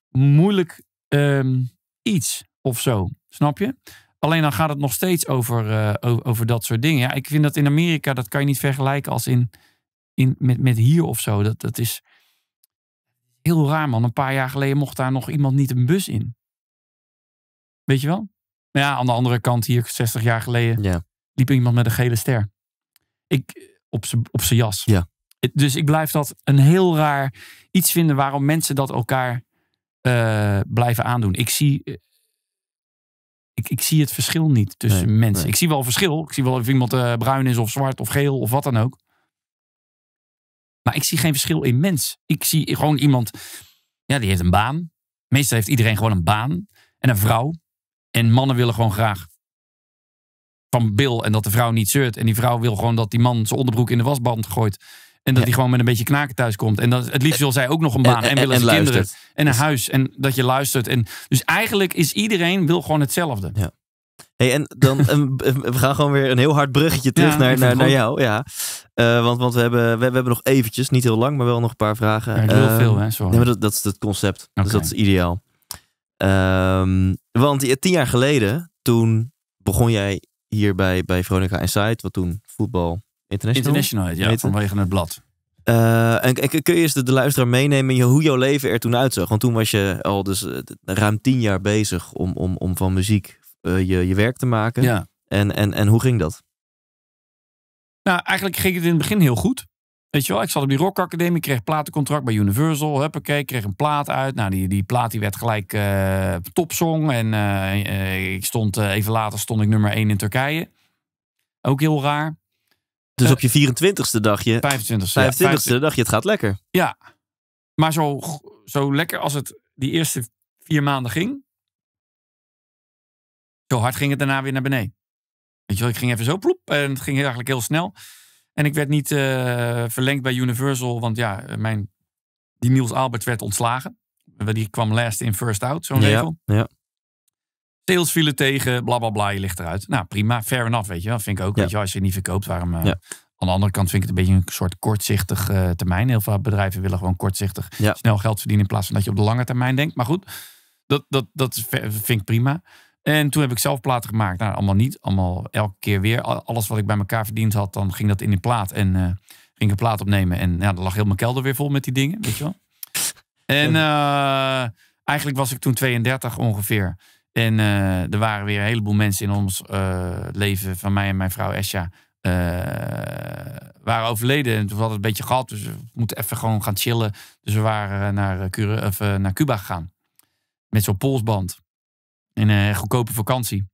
moeilijk ehm, iets of zo. Snap je? Alleen dan gaat het nog steeds over, uh, over dat soort dingen. Ja, ik vind dat in Amerika, dat kan je niet vergelijken als in, in, met, met hier of zo. Dat, dat is heel raar, man. Een paar jaar geleden mocht daar nog iemand niet een bus in. Weet je wel? Ja, aan de andere kant, hier 60 jaar geleden. Ja liep iemand met een gele ster. Ik, op zijn jas. Ja. Dus ik blijf dat een heel raar iets vinden waarom mensen dat elkaar eh, blijven aandoen. Ik zie, eh, ik, ik zie het verschil niet tussen mensen. Ik zie wel verschil. Ik zie wel of iemand eh, bruin is of zwart of geel of wat dan ook. Maar ik zie geen verschil in mens. Ik zie gewoon iemand, ja, die heeft een baan. Meestal heeft iedereen gewoon een baan en een vrouw. En mannen willen gewoon graag van Bill en dat de vrouw niet zeurt. En die vrouw wil gewoon dat die man zijn onderbroek in de wasband gooit. En dat hij gewoon met een beetje knaken thuis komt. En dat, het liefst wil zij ook nog een baan. En, en, willen ze kinderen. En een dus- huis. En dat je luistert. En, dus eigenlijk is iedereen wil gewoon hetzelfde. Ja. Hey, en dan, we gaan gewoon weer een heel hard bruggetje terug naar, naar, naar jou. Ja. Eh, want want we, hebben, we, hebben nog eventjes, niet heel lang, maar wel nog een paar vragen. heel ehm, veel, hè? Sorry. maar dat, dat is het concept. Dus dat is ideaal. Um, want tien jaar geleden, toen begon jij hier bij, bij Veronica Insight, wat toen voetbal international. ja, heette. vanwege het blad. Eh, en, kun je eens de, luisteraar meenemen in hoe jouw leven er toen uitzag? Want toen was je al dus eh, ruim tien jaar bezig om, om, om van muziek eh, je, je werk te maken. Ja. En, en, en hoe ging dat? Nou, eigenlijk ging het in het begin heel goed. Weet je ik zat op die Rock Academie, kreeg platencontract bij Universal. Huppakee, kreeg een plaat uit. Nou, die, die plaat die werd gelijk uh, topsong. En eh, eh, ik stond, even later stond ik nummer 1 in Turkije. Ook heel raar. Dus op je 24ste dagje. je... 25ste. 25, ja, 25 je, het gaat lekker. Ja. Maar zo, zo lekker als het die eerste vier maanden ging. Zo hard ging het daarna weer naar beneden. Weet je wel, ik ging even zo ploep. En het ging eigenlijk heel snel. En ik werd niet eh, verlengd bij Universal, want ja, eh, mijn, die Niels Albert werd ontslagen. Eh, die kwam last in, first out, zo'n regel. Ja. Sales vielen tegen, bla bla bla, je ligt eruit. Nou prima, fair enough, weet je wel. Vind ik ook, ja. je als je niet verkoopt, waarom... Aan de andere kant vind ik het een beetje een soort kortzichtig termijn. Heel veel bedrijven willen gewoon kortzichtig snel geld verdienen... in plaats van dat je op de lange termijn denkt. Maar goed, dat, dat, dat vind ik prima. En toen heb ik zelf platen gemaakt. Nou, allemaal niet. Allemaal elke keer weer. Alles wat ik bij elkaar verdiend had, dan ging dat in een plaat. En eh, ging ik een plaat opnemen. En ja, dan lag heel mijn kelder weer vol met die dingen. Weet je wel? En eh, eigenlijk was ik toen 32 ongeveer. En eh, er waren weer een heleboel mensen in ons leven, van mij en mijn vrouw Esja, waren overleden. En toen hadden het een beetje gehad, dus we moeten even gewoon gaan chillen. Dus we waren naar, of, naar Cuba gegaan. Met zo'n polsband in een goedkope vakantie.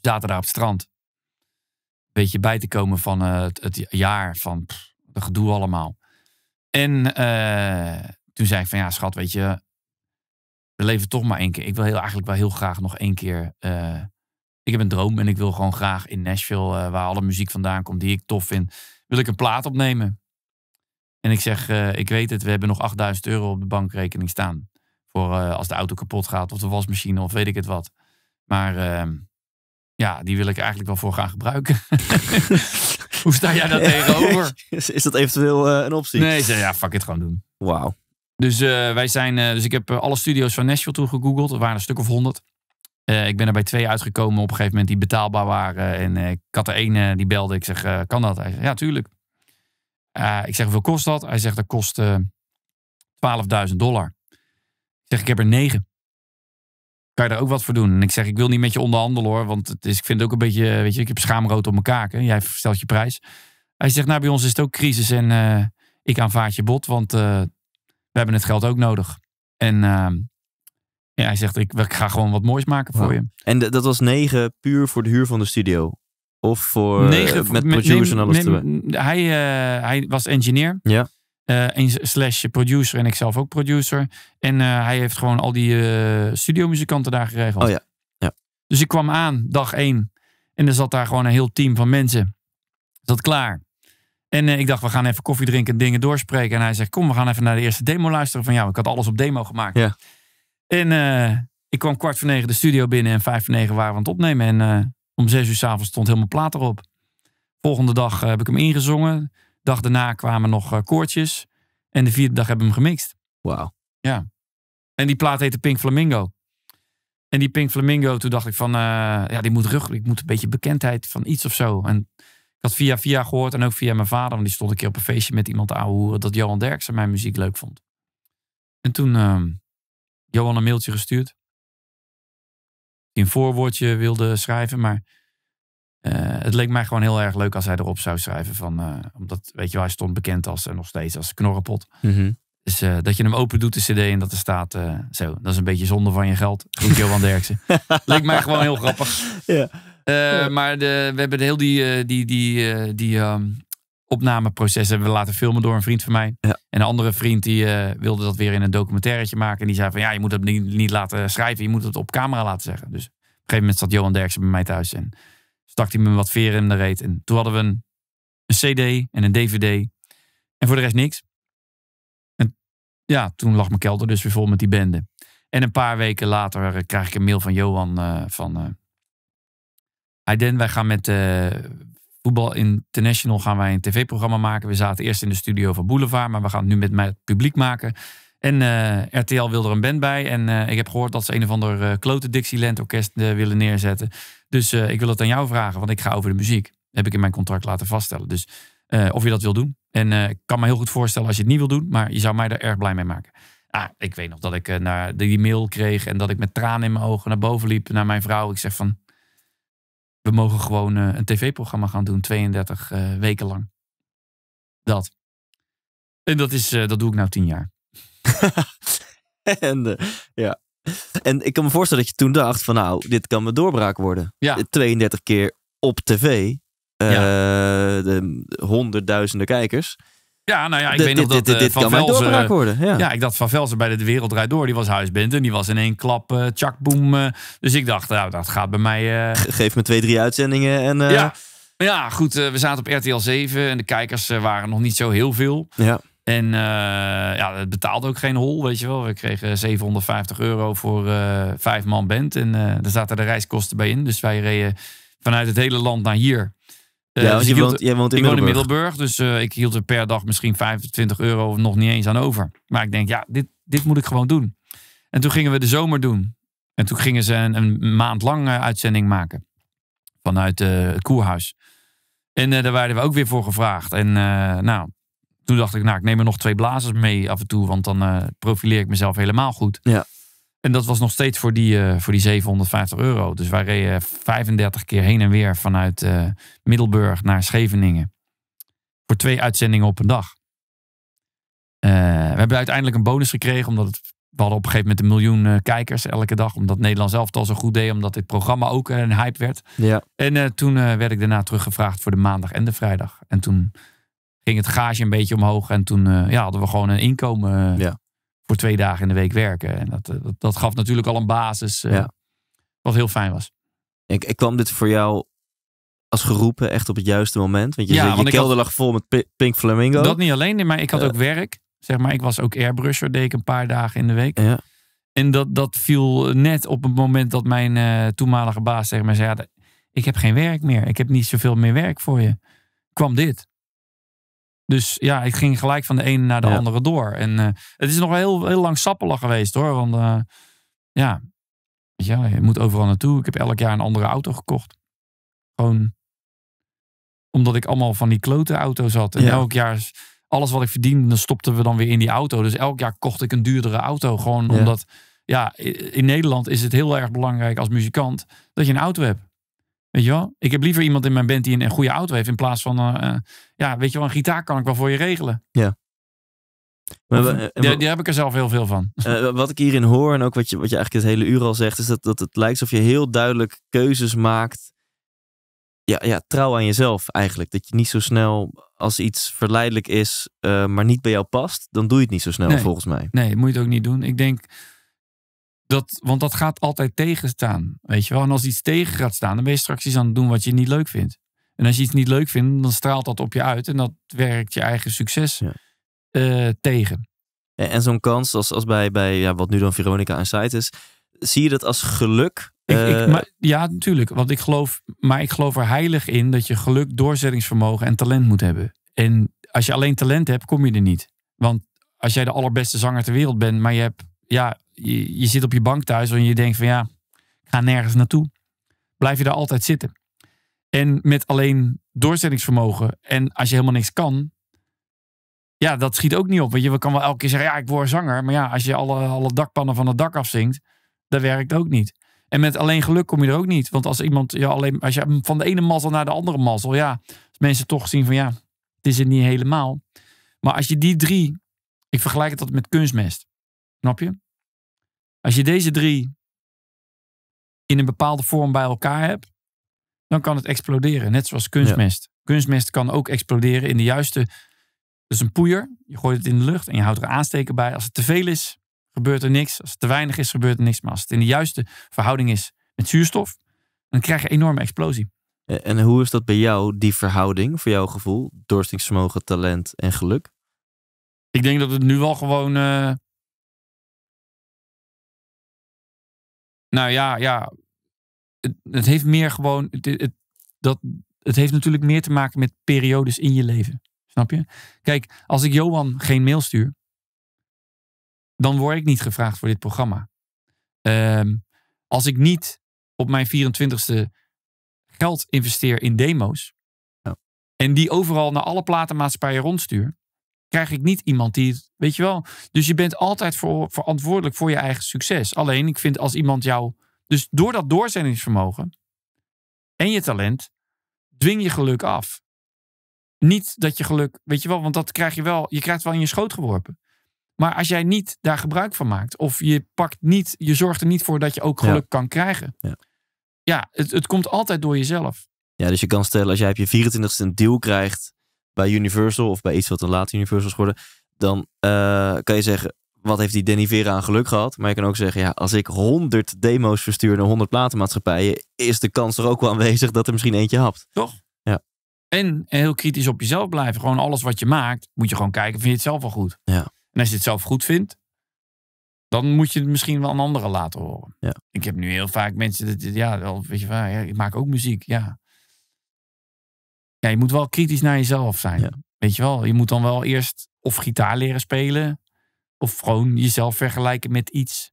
Zaten daar op het strand. Een beetje bij te komen van eh, het, het, jaar, van het gedoe allemaal. En eh, toen zei ik van ja, schat, weet je, we leven toch maar één keer. Ik wil heel, eigenlijk wel heel graag nog één keer. Eh, ik heb een droom en ik wil gewoon graag in Nashville, waar alle muziek vandaan komt die ik tof vind, wil ik een plaat opnemen. En ik zeg, ik weet het, we hebben nog 8000 euro op de bankrekening staan. Voor eh, als de auto kapot gaat of de wasmachine of weet ik het wat. Maar ehm, ja, die wil ik eigenlijk wel voor gaan gebruiken. Hoe sta jij daar tegenover? Is, dat eventueel eh, een optie? Nee, zei, ja, fuck it, gewoon doen. Wauw. Dus, eh, wij zijn, dus ik heb alle studio's van Nashville toe gegoogeld. Er waren een stuk of honderd. ik ben er bij twee uitgekomen op een gegeven moment die betaalbaar waren. En ik had er één die belde. Ik zeg, kan dat? Hij zegt ja, tuurlijk. ik zeg, hoeveel kost dat? Hij zegt, dat kost 12.000 dollar zeg ik heb er negen. Kan je daar ook wat voor doen? En ik zeg, ik wil niet met je onderhandelen hoor, want het is, ik vind het ook een beetje, eh, weet je, ik heb schaamrood op mijn kaken. Jij stelt je prijs. Hij zegt, nou bij ons is het ook crisis en eh, ik aanvaard je bod, want eh, we hebben het geld ook nodig. En ehm, ja, hij zegt, ik, ik, ga gewoon wat moois maken voor je. En dat was negen puur voor de huur van de studio? Of voor, negen, met, producers en alles? Nee, hij, hij was engineer. Ja. Eh, een slash producer en ik zelf ook producer. En eh, hij heeft gewoon al die eh, studiomuzikanten daar geregeld. Oh ja. ja. Dus ik kwam aan, dag één. En er zat daar gewoon een heel team van mensen. Dat klaar. En ik dacht, we gaan even koffie drinken en dingen doorspreken. En hij zegt, kom, we gaan even naar de eerste demo luisteren. Van jou. ik had alles op demo gemaakt. Ja. En ik kwam kwart voor negen de studio binnen en vijf voor negen waren we aan het opnemen. En om zes uur s'avonds stond helemaal plaat erop. Volgende dag heb ik hem ingezongen. Dag daarna kwamen nog eh, koortjes. En de vierde dag hebben we hem gemixt. Wauw. Ja. En die plaat heette Pink Flamingo. En die Pink Flamingo, toen dacht ik van, eh, ja, die moet rug, ik moet een beetje bekendheid van iets of zo. En ik had via via gehoord en ook via mijn vader, want die stond een keer op een feestje met iemand aan horen dat Johan Derksen mijn muziek leuk vond. En toen ehm, Johan een mailtje gestuurd. Die een voorwoordje wilde schrijven, maar eh, het leek mij gewoon heel erg leuk als hij erop zou schrijven. Van, eh, omdat, weet je wel, hij stond bekend als en eh, nog steeds als knorrenpot. Mhm. Dus dat je hem open doet, de cd, en dat er staat zo. Dat is een beetje zonde van je geld. Goed, Johan Derksen. leek mij gewoon heel grappig. Ja. Maar de, we hebben heel die, die, die, die um, ehm, opnameproces hebben we laten filmen door een vriend van mij. En een andere vriend die wilde dat weer in een documentairetje maken. En die zei van, ja, je moet het niet, niet laten schrijven. Je moet het op camera laten zeggen. Dus op een gegeven moment zat Johan Derksen bij mij thuis en stak hij me wat veren in de reet. En toen hadden we een, een CD en een DVD. En voor de rest niks. En ja, toen lag mijn kelder dus weer vol met die bende. En een paar weken later eh, krijg ik een mail van Johan uh, van... Uh, wij gaan met Voetbal International gaan wij een tv-programma maken. We zaten eerst in de studio van Boulevard, maar we gaan het nu met mij publiek maken. En eh, RTL wil er een band bij. En eh, ik heb gehoord dat ze een of ander uh, eh, Dixieland orkest willen neerzetten. Dus ik wil het aan jou vragen, want ik ga over de muziek. heb ik in mijn contract laten vaststellen. Dus of je dat wil doen. En ik kan me heel goed voorstellen als je het niet wil doen. Maar je zou mij daar erg blij mee maken. Ah, ik weet nog dat ik naar die mail kreeg. En dat ik met tranen in mijn ogen naar boven liep. Naar mijn vrouw. Ik zeg van, we mogen gewoon een tv-programma gaan doen. 32 weken lang. Dat. En dat, is, dat doe ik nou tien jaar. en eh, ja. En ik kan me voorstellen dat je toen dacht van nou, dit kan me doorbraak worden. 32 eh, keer op tv. Uh, ja. honderdduizenden kijkers. Ja, nou ja, ik weet nog dat dit, dit Van Velzen... Worden, ja. ik dacht Van Velzen bij De Wereld Draait Door. Die was huisbent en die was in één klap chak boom dus ik dacht, nou, dat gaat bij mij... Geef me twee, drie uitzendingen en... Ja. ja, goed, we zaten op RTL 7 en de kijkers waren nog niet zo heel veel. Ja. En eh, ja, het betaalde ook geen hol, weet je wel. We kregen 750 euro voor eh, vijf man bent En uh, daar zaten de reiskosten bij in. Dus wij reden vanuit het hele land naar hier. ja, dus je woont, in ik Middelburg. woon in Middelburg, dus ik hield er per dag misschien 25 euro nog niet eens aan over. Maar ik denk, ja, dit, dit moet ik gewoon doen. En toen gingen we de zomer doen. En toen gingen ze een, een maand lang uitzending maken. Vanuit het koerhuis. En daar werden we ook weer voor gevraagd. En nou, toen dacht ik, nou, ik neem er nog twee blazers mee af en toe, want dan uh, profileer ik mezelf helemaal goed. Ja. En dat was nog steeds voor die, eh, voor die 750 euro. Dus wij reden 35 keer heen en weer vanuit eh, Middelburg naar Scheveningen. Voor twee uitzendingen op een dag. we hebben uiteindelijk een bonus gekregen, omdat het, we hadden op een gegeven moment een miljoen kijkers elke dag. Omdat Nederland zelf het al zo goed deed, omdat dit programma ook een hype werd. Ja. En toen werd ik daarna teruggevraagd voor de maandag en de vrijdag. En toen ging het gage een beetje omhoog. En toen eh, ja, hadden we gewoon een inkomen eh, ja. voor twee dagen in de week werken. En dat, eh, dat, dat gaf natuurlijk al een basis. Wat heel fijn was. Ik, ik kwam dit voor jou als geroepen, echt op het juiste moment. Want je, je, kelder lag vol met Pink Flamingo. Dat niet alleen, maar ik had ook werk. Zeg maar, ik was ook airbrusher, deed ik een paar dagen in de week. Ja. En dat, dat viel net op het moment dat mijn toenmalige baas tegen mij zei: ja, Ik heb geen werk meer. Ik heb niet zoveel meer werk voor je. Kwam dit. Dus ja, ik ging gelijk van de ene naar de andere door. En eh, het is nog heel, heel lang sappelig geweest hoor. Want eh, ja, je moet overal naartoe. Ik heb elk jaar een andere auto gekocht. Gewoon omdat ik allemaal van die klote auto's had. En elk jaar, alles wat ik verdiende, stopten we dan weer in die auto. Dus elk jaar kocht ik een duurdere auto. Gewoon omdat, ja, in Nederland is het heel erg belangrijk als muzikant dat je een auto hebt. Weet je wel? Ik heb liever iemand in mijn band die een, goede auto heeft. In plaats van, eh, eh, ja, weet je wel, een gitaar kan ik wel voor je regelen. Ja. die, heb ik er zelf heel veel van. Eh, wat ik hierin hoor en ook wat je, wat je eigenlijk het hele uur al zegt, is dat, dat het lijkt alsof je heel duidelijk keuzes maakt. Ja, ja, trouw aan jezelf eigenlijk. Dat je niet zo snel, als iets verleidelijk is, maar niet bij jou past, dan doe je het niet zo snel volgens mij. Nee, moet je het ook niet doen. Ik denk, dat, want dat gaat altijd tegenstaan. Weet je wel? En als iets tegen gaat staan, dan ben je straks iets aan het doen wat je niet leuk vindt. En als je iets niet leuk vindt, dan straalt dat op je uit. En dat werkt je eigen succes eh, tegen. En, zo'n kans als, als bij, bij ja, wat nu dan Veronica aan site is. Zie je dat als geluk? ik, eh, maar, ja, natuurlijk. Want ik geloof, maar ik geloof er heilig in dat je geluk, doorzettingsvermogen en talent moet hebben. En als je alleen talent hebt, kom je er niet. Want als jij de allerbeste zanger ter wereld bent, maar je hebt ja, je, zit op je bank thuis en je denkt van ja, ik ga nergens naartoe. Blijf je daar altijd zitten. En met alleen doorzettingsvermogen en als je helemaal niks kan, ja, dat schiet ook niet op. Want je kan wel elke keer zeggen, ja, ik word zanger. Maar ja, als je alle, alle dakpannen van het dak afzinkt, dat werkt ook niet. En met alleen geluk kom je er ook niet. Want als iemand, ja, alleen, als je van de ene mazzel naar de andere mazzel, ja, als mensen toch zien van ja, het is het niet helemaal. Maar als je die drie, ik vergelijk het altijd met kunstmest. Snap je? Als je deze drie in een bepaalde vorm bij elkaar hebt, dan kan het exploderen. Net zoals kunstmest. Kunstmest kan ook exploderen in de juiste. Dus een poeier, je gooit het in de lucht en je houdt er aansteken bij. Als het te veel is, gebeurt er niks. Als het te weinig is, gebeurt er niks. Maar als het in de juiste verhouding is met zuurstof, dan krijg je een enorme explosie. En hoe is dat bij jou, die verhouding, voor jouw gevoel? dorstingsvermogen, talent en geluk? Ik denk dat het nu al gewoon eh, Nou ja, ja. Het, het heeft meer gewoon. Het, het, dat, het heeft natuurlijk meer te maken met periodes in je leven. Snap je? Kijk, als ik Johan geen mail stuur, dan word ik niet gevraagd voor dit programma. Ehm, als ik niet op mijn 24ste geld investeer in demo's. En die overal naar alle platenmaatschappijen rondstuur krijg ik niet iemand die weet je wel. Dus je bent altijd voor, verantwoordelijk voor je eigen succes. Alleen ik vind als iemand jou, dus door dat doorzettingsvermogen en je talent, dwing je geluk af. Niet dat je geluk, weet je wel, want dat krijg je wel, je krijgt wel in je schoot geworpen. Maar als jij niet daar gebruik van maakt, of je pakt niet, je zorgt er niet voor dat je ook geluk kan krijgen. Ja, ja het, het komt altijd door jezelf. Ja, dus je kan stellen, als jij op je 24ste een deal krijgt bij Universal of bij iets wat een laat Universal is geworden, dan eh, kan je zeggen, wat heeft die Danny Vera aan geluk gehad? Maar je kan ook zeggen, ja, als ik 100 demo's verstuur naar 100 platenmaatschappijen, is de kans er ook wel aanwezig dat er misschien eentje hapt. Toch? Ja. En heel kritisch op jezelf blijven. Gewoon alles wat je maakt, moet je gewoon kijken, vind je het zelf wel goed? Ja. En als je het zelf goed vindt, dan moet je het misschien wel aan anderen laten horen. Ja. Ik heb nu heel vaak mensen, dat, ja, weet je, van, ja, ik maak ook muziek, ja ja, je moet wel kritisch naar jezelf zijn. Weet je wel, je moet dan wel eerst of gitaar leren spelen. Of gewoon jezelf vergelijken met iets.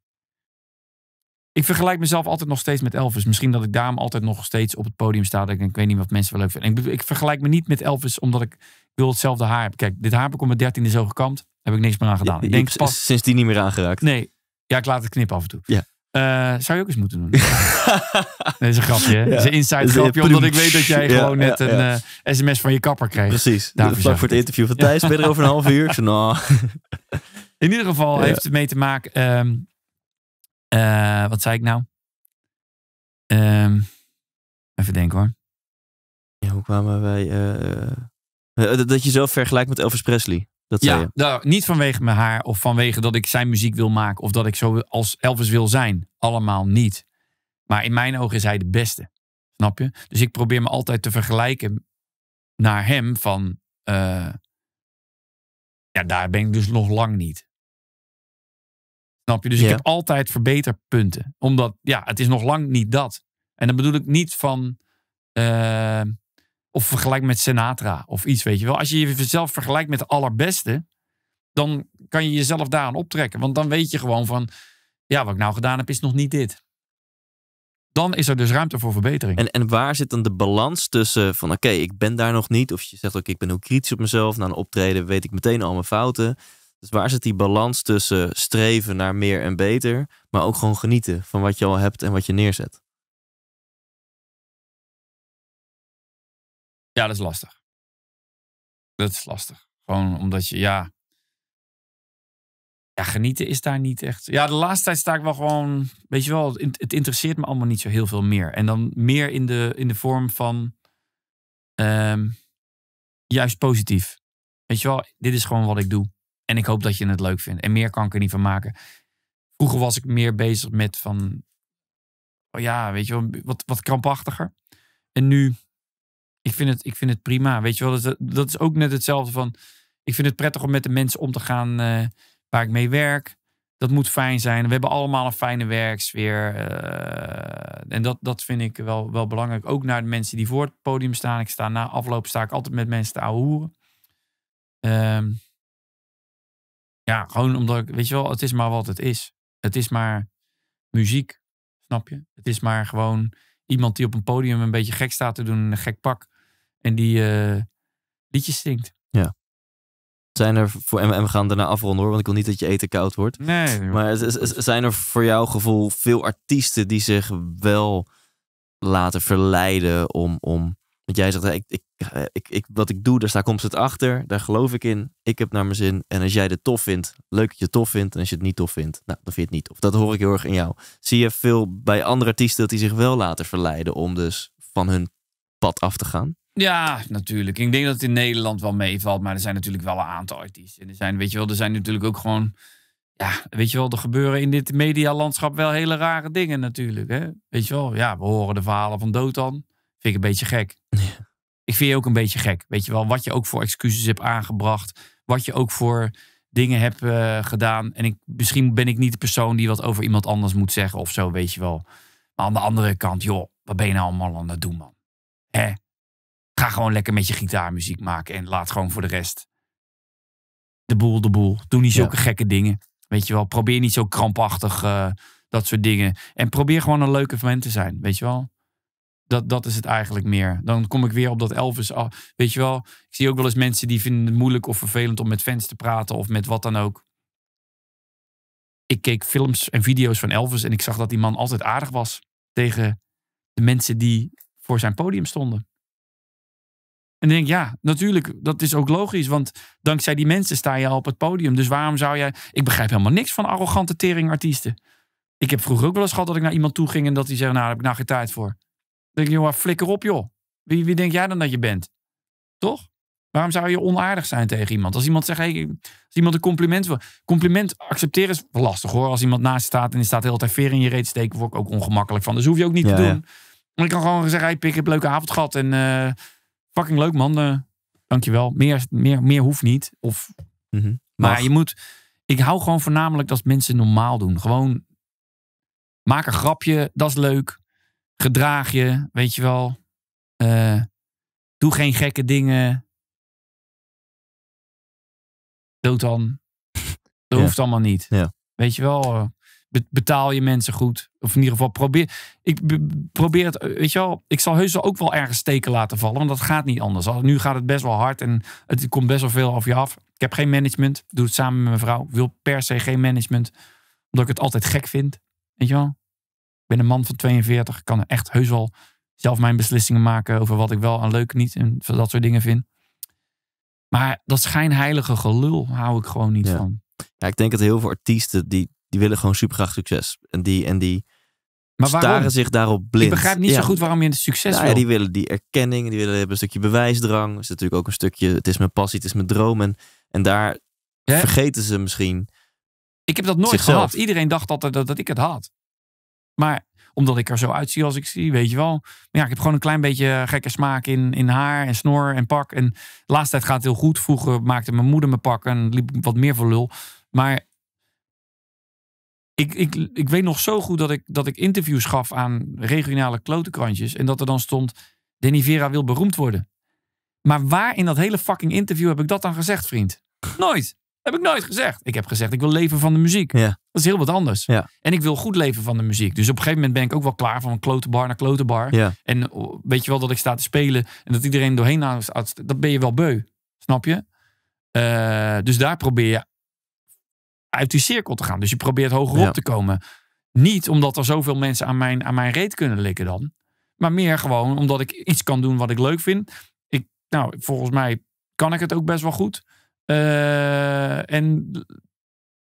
Ik vergelijk mezelf altijd nog steeds met Elvis. Misschien dat ik daarom altijd nog steeds op het podium sta. Dat ik ik weet niet wat mensen wel leuk vinden. Ik, vergelijk me niet met Elvis omdat ik, wil hetzelfde haar heb. Kijk, dit haar heb ik om mijn dertiende zo gekamd. Heb ik niks meer aan gedaan. Ik denk pas, die niet meer aangeraakt. Nee, ja, ik laat het knip af en toe. Ja. Uh, zou je ook eens moeten doen. nee, is een grapje. is een inside grapje, omdat ik weet dat jij gewoon net een eh, sms van je kapper kreeg. Precies. vlak voor het interview van Thijs. Ben er over een half uur? Nou. In ieder geval heeft het mee te maken... Um, wat zei ik nou? Um, even denken hoor. Ja, hoe kwamen wij... dat je zelf vergelijkt met Elvis Presley ja, Nou, niet vanwege mijn haar of vanwege dat ik zijn muziek wil maken of dat ik zo als Elvis wil zijn. Allemaal niet. Maar in mijn ogen is hij de beste. Snap je? Dus ik probeer me altijd te vergelijken naar hem van. Eh, ja, daar ben ik dus nog lang niet. Snap je? Dus ik heb altijd verbeterpunten. Omdat, ja, het is nog lang niet dat. En dan bedoel ik niet van. Eh, of vergelijk met Senatra of iets, weet je wel. Als je jezelf vergelijkt met de allerbeste, dan kan je jezelf daaraan optrekken. Want dan weet je gewoon van, ja, wat ik nou gedaan heb, is nog niet dit. Dan is er dus ruimte voor verbetering. En, en waar zit dan de balans tussen van, oké, ik ben daar nog niet. Of je zegt ook, ik ben heel kritisch op mezelf. Na een optreden weet ik meteen al mijn fouten. Dus waar zit die balans tussen streven naar meer en beter, maar ook gewoon genieten van wat je al hebt en wat je neerzet? Ja, dat is lastig. Dat is lastig. Gewoon omdat je, ja. Ja, genieten is daar niet echt. Ja, de laatste tijd sta ik wel gewoon. Weet je wel, het interesseert me allemaal niet zo heel veel meer. En dan meer in de, in de vorm van. Ehm, juist positief. Weet je wel, dit is gewoon wat ik doe. En ik hoop dat je het leuk vindt. En meer kan ik er niet van maken. Vroeger was ik meer bezig met van. Oh ja, weet je wel, wat, wat krampachtiger. En nu ik vind het, ik vind het prima. Weet je wel, dat, dat is ook net hetzelfde van. Ik vind het prettig om met de mensen om te gaan eh, waar ik mee werk. Dat moet fijn zijn. We hebben allemaal een fijne werksfeer. Eh, en dat, dat vind ik wel, wel belangrijk. Ook naar de mensen die voor het podium staan. Ik sta na afloop sta ik altijd met mensen te ouwehoeren. Um, ehm, ja, gewoon omdat ik, weet je wel, het is maar wat het is. Het is maar muziek, snap je? Het is maar gewoon iemand die op een podium een beetje gek staat te doen, een gek pak en die uh, liedjes zingt. Ja. Zijn er voor, en we gaan daarna afronden hoor, want ik wil niet dat je eten koud wordt. Nee. Maar zijn er voor jouw gevoel veel artiesten die zich wel laten verleiden om, om want jij zegt, ik, ik, ik, ik, wat ik doe, daar sta het achter. Daar geloof ik in. Ik heb naar mijn zin. En als jij het tof vindt, leuk dat je het tof vindt. En als je het niet tof vindt, nou, dan vind je het niet tof. Dat hoor ik heel erg in jou. Zie je veel bij andere artiesten dat die zich wel laten verleiden om dus van hun pad af te gaan? Ja, natuurlijk. Ik denk dat het in Nederland wel meevalt. Maar er zijn natuurlijk wel een aantal artiesten. er zijn, weet je wel, er zijn natuurlijk ook gewoon. Ja, weet je wel, er gebeuren in dit medialandschap wel hele rare dingen natuurlijk. Hè? Weet je wel, ja, we horen de verhalen van Dotan. Vind ik een beetje gek. Ik vind je ook een beetje gek. Weet je wel, wat je ook voor excuses hebt aangebracht. Wat je ook voor dingen hebt eh, gedaan. En ik, misschien ben ik niet de persoon die wat over iemand anders moet zeggen of zo, weet je wel. Maar aan de andere kant, joh, wat ben je nou allemaal aan het doen, man? Hè? Ga gewoon lekker met je gitaarmuziek maken en laat gewoon voor de rest de boel de boel. Doe niet zulke gekke dingen. Weet je wel, probeer niet zo krampachtig eh, dat soort dingen. En probeer gewoon een leuke vent te zijn, weet je wel. Dat, dat is het eigenlijk meer. Dan kom ik weer op dat Elvis. Weet je wel, ik zie ook wel eens mensen die vinden het moeilijk of vervelend om met fans te praten of met wat dan ook. Ik keek films en video's van Elvis en ik zag dat die man altijd aardig was tegen de mensen die voor zijn podium stonden. En denk ja, natuurlijk, dat is ook logisch. Want dankzij die mensen sta je al op het podium. Dus waarom zou jij... Ik begrijp helemaal niks van arrogante teringartiesten. Ik heb vroeger ook wel eens gehad dat ik naar iemand toe ging... en dat die zei, nou, daar heb ik nou geen tijd voor. Dan denk ik, joh, flikker op, joh. Wie, wie denk jij dan dat je bent? Toch? Waarom zou je onaardig zijn tegen iemand? Als iemand zegt, hey, als iemand een compliment wil. Compliment accepteren is lastig hoor. Als iemand naast je staat en die staat de hele tijd veer in je reet steken, word ik ook ongemakkelijk van. Dus hoef je ook niet te doen. Maar ik kan gewoon zeggen, hey, pik, heb een leuke avond gehad. En eh, Fucking leuk man. je eh, dankjewel. Meer, meer, meer hoeft niet. Of, mhm. Maar je moet... Ik hou gewoon voornamelijk dat mensen normaal doen. Gewoon maak een grapje. Dat is leuk. Gedraag je. Weet je wel. Eh, doe geen gekke dingen. Dood dan. Dat hoeft allemaal niet. Ja. Weet je wel. Eh betaal je mensen goed. Of in ieder geval probeer. Ik probeer het, eh, weet je wel. Ik zal heus wel ook wel ergens steken laten vallen. Want dat gaat niet anders. Nu gaat het best wel hard en het komt best wel veel af je af. Ik heb geen management. Doe het samen met mijn vrouw. wil per se geen management. Omdat ik het altijd gek vind. Weet je wel. Ik ben een man van 42. Ik kan echt heus wel zelf mijn beslissingen maken over wat ik wel en leuk niet. En dat soort dingen vind. Maar dat schijnheilige gelul hou ik gewoon niet van. Ja, ik denk dat heel veel artiesten die die willen gewoon supergraag succes. En die, en die maar waarom? staren zich daarop blind. Ik begrijp niet zo goed waarom je het succes nou, Ja, die willen die erkenning, die willen hebben een stukje bewijsdrang. Dat is natuurlijk ook een stukje, het is mijn passie, het is mijn droom. En, en daar vergeten ze misschien Ik heb dat nooit gehad. Iedereen dacht dat, dat, dat ik het had. Maar omdat ik er zo uitzie als ik zie, weet je wel. Maar ja, ik heb gewoon een klein beetje eh, gekke smaak in, in haar en snor en pak. En de laatste tijd gaat het heel goed. Vroeger maakte mijn moeder me pak en liep wat meer voor lul. Maar ik, ik, ik weet nog zo goed dat ik, dat ik interviews gaf aan regionale klotenkrantjes. En dat er dan stond, Denny Vera wil beroemd worden. Maar waar in dat hele fucking interview heb ik dat dan gezegd, vriend? Nooit. Heb ik nooit gezegd. Ik heb gezegd, ik wil leven van de muziek. Ja. Dat is heel wat anders. En ik wil goed leven van de muziek. Dus op een gegeven moment ben ik ook wel klaar van klotenbar naar klotenbar. En oh, weet je wel dat ik sta te spelen en dat iedereen doorheen aan Dat ben je wel beu. Snap je? Eh, dus daar probeer je uit die cirkel te gaan. Dus je probeert hogerop ja. te komen. Niet omdat er zoveel mensen aan mijn, aan mijn reet kunnen likken dan. Maar meer gewoon omdat ik iets kan doen wat ik leuk vind. Ik, nou, volgens mij kan ik het ook best wel goed. Eh, en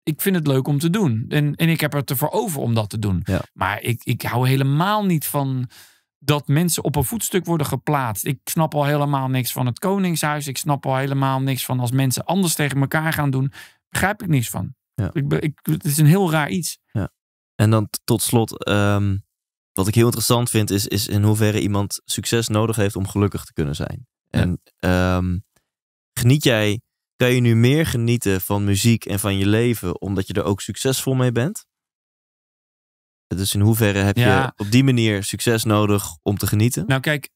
ik vind het leuk om te doen. En, en ik heb het ervoor over om dat te doen. Maar ik, ik hou helemaal niet van dat mensen op een voetstuk worden geplaatst. Ik snap al helemaal niks van het Koningshuis. Ik snap al helemaal niks van als mensen anders tegen elkaar gaan doen. Begrijp ik niks van. Ja. Ik, ik, het is een heel raar iets. Ja. En dan tot slot, ehm, wat ik heel interessant vind, is, is in hoeverre iemand succes nodig heeft om gelukkig te kunnen zijn. En ehm, geniet jij, kan je nu meer genieten van muziek en van je leven, omdat je er ook succesvol mee bent? Dus in hoeverre heb je op die manier succes nodig om te genieten? Nou kijk,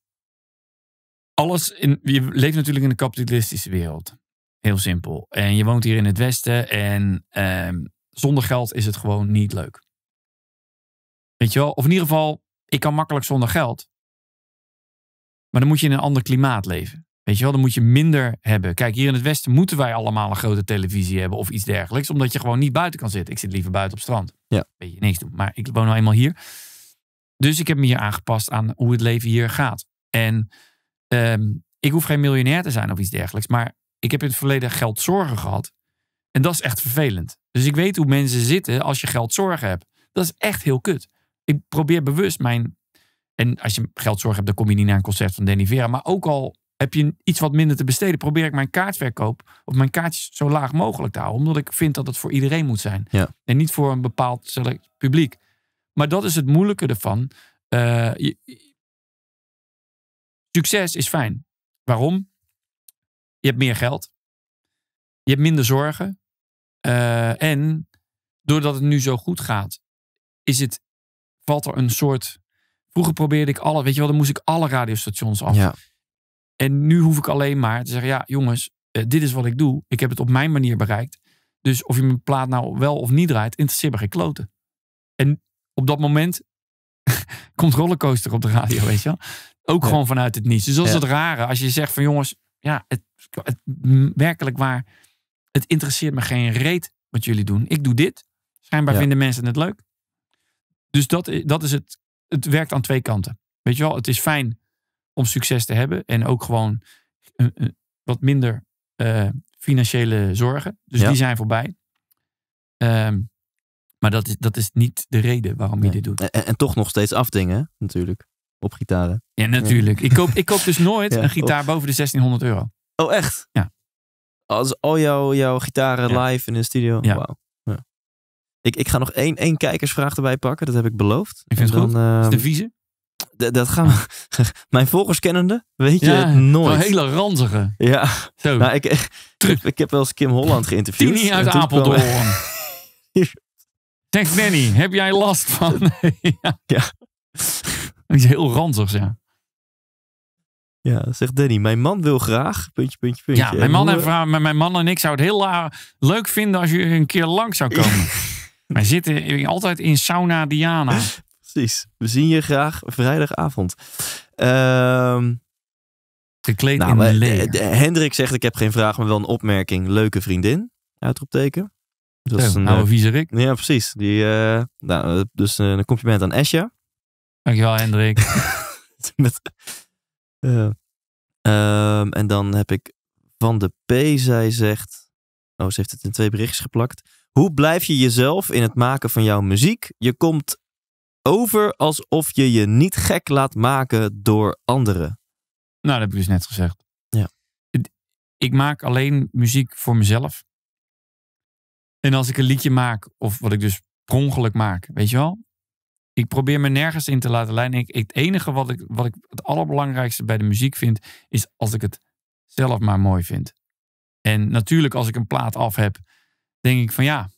alles in, je leeft natuurlijk in een kapitalistische wereld. Heel simpel. En je woont hier in het Westen en ehm, zonder geld is het gewoon niet leuk. Weet je wel? Of in ieder geval, ik kan makkelijk zonder geld. Maar dan moet je in een ander klimaat leven. Weet je wel, dan moet je minder hebben. Kijk, hier in het Westen moeten wij allemaal een grote televisie hebben of iets dergelijks, omdat je gewoon niet buiten kan zitten. Ik zit liever buiten op strand. Ja. Weet je niks doen. Maar ik woon nou eenmaal hier. Dus ik heb me hier aangepast aan hoe het leven hier gaat. En ehm, ik hoef geen miljonair te zijn of iets dergelijks, maar ik heb in het verleden geldzorgen gehad. En dat is echt vervelend. Dus ik weet hoe mensen zitten als je geldzorgen hebt. Dat is echt heel kut. Ik probeer bewust mijn. En als je geldzorgen hebt, dan kom je niet naar een concert van Danny Vera. Maar ook al heb je iets wat minder te besteden, probeer ik mijn kaartverkoop of mijn kaartjes zo laag mogelijk te houden. Omdat ik vind dat het voor iedereen moet zijn. En niet voor een bepaald select publiek. Maar dat is het moeilijke ervan. Eh, succes is fijn. Waarom? Je hebt meer geld. Je hebt minder zorgen. Eh, en doordat het nu zo goed gaat, is het, valt er een soort. Vroeger probeerde ik alle, weet je wel, dan moest ik alle radiostations af. Ja. En nu hoef ik alleen maar te zeggen: ja, jongens, eh, dit is wat ik doe. Ik heb het op mijn manier bereikt. Dus of je mijn plaat nou wel of niet draait, interesseert me geen kloten. En op dat moment komt rollercoaster op de radio, weet je wel. Ook gewoon vanuit het niets. Dus dat is het rare. Als je zegt van jongens, ja, het, werkelijk waar, het interesseert me geen reet wat jullie doen. Ik doe dit. Schijnbaar vinden mensen het leuk. Dus dat, eh, dat is het. Het werkt aan twee kanten. Weet je wel, het is fijn om succes te hebben en ook gewoon eh, eh, wat minder financiële zorgen. Dus die zijn voorbij. Ehm, maar dat is, dat is niet de reden waarom je dit doet. en, toch nog steeds afdingen, natuurlijk op gitaren. Ja, natuurlijk. Ik, koop, ik koop dus nooit een gitaar boven de 1600 euro. Oh, echt? Ja. Als al jouw, jouw gitaren ja. live in de studio. Ja. Ik, ik ga nog één, één kijkersvraag erbij pakken. Dat heb ik beloofd. Ik vind het dan, goed. is ehm, de vieze? Dat gaan we... Mijn volgers kennende, weet je nooit. Een hele ranzige. Ja. Zo. Nou, ik, ik, heb wel eens Kim Holland geïnterviewd. Tini uit Apeldoorn. Kwam... Zeg Nanny, heb jij last van... ja. Iets heel ranzigs, ja. Ja, zegt Danny. Mijn man wil graag. Puntje, puntje, puntje. Ja, mijn man en, mijn man en ik zouden het heel ah, leuk vinden als je een keer lang zou komen. Wij zitten altijd in Sauna Diana. Precies. We zien je graag vrijdagavond. Ehm. Gekleed nou, in leer. Hendrik zegt, ik heb geen vraag, maar wel een opmerking. Leuke vriendin, uitroepteken. Dat is een oude eh, Ja, precies. Die, eh, nou, eh, dus een compliment aan Esja. Dankjewel, Hendrik. Met, eh, ehm, en dan heb ik van de P. Zij zegt. Oh, ze heeft het in twee berichtjes geplakt. Hoe blijf je jezelf in het maken van jouw muziek? Je komt over alsof je je niet gek laat maken door anderen. Nou, dat heb ik dus net gezegd. Ja. Ik maak alleen muziek voor mezelf. En als ik een liedje maak, of wat ik dus per maak, weet je wel, ik probeer me nergens in te laten leiden. Ik, het enige wat ik, wat ik het allerbelangrijkste bij de muziek vind, is als ik het zelf maar mooi vind. En natuurlijk, als ik een plaat af heb, denk ik van ja,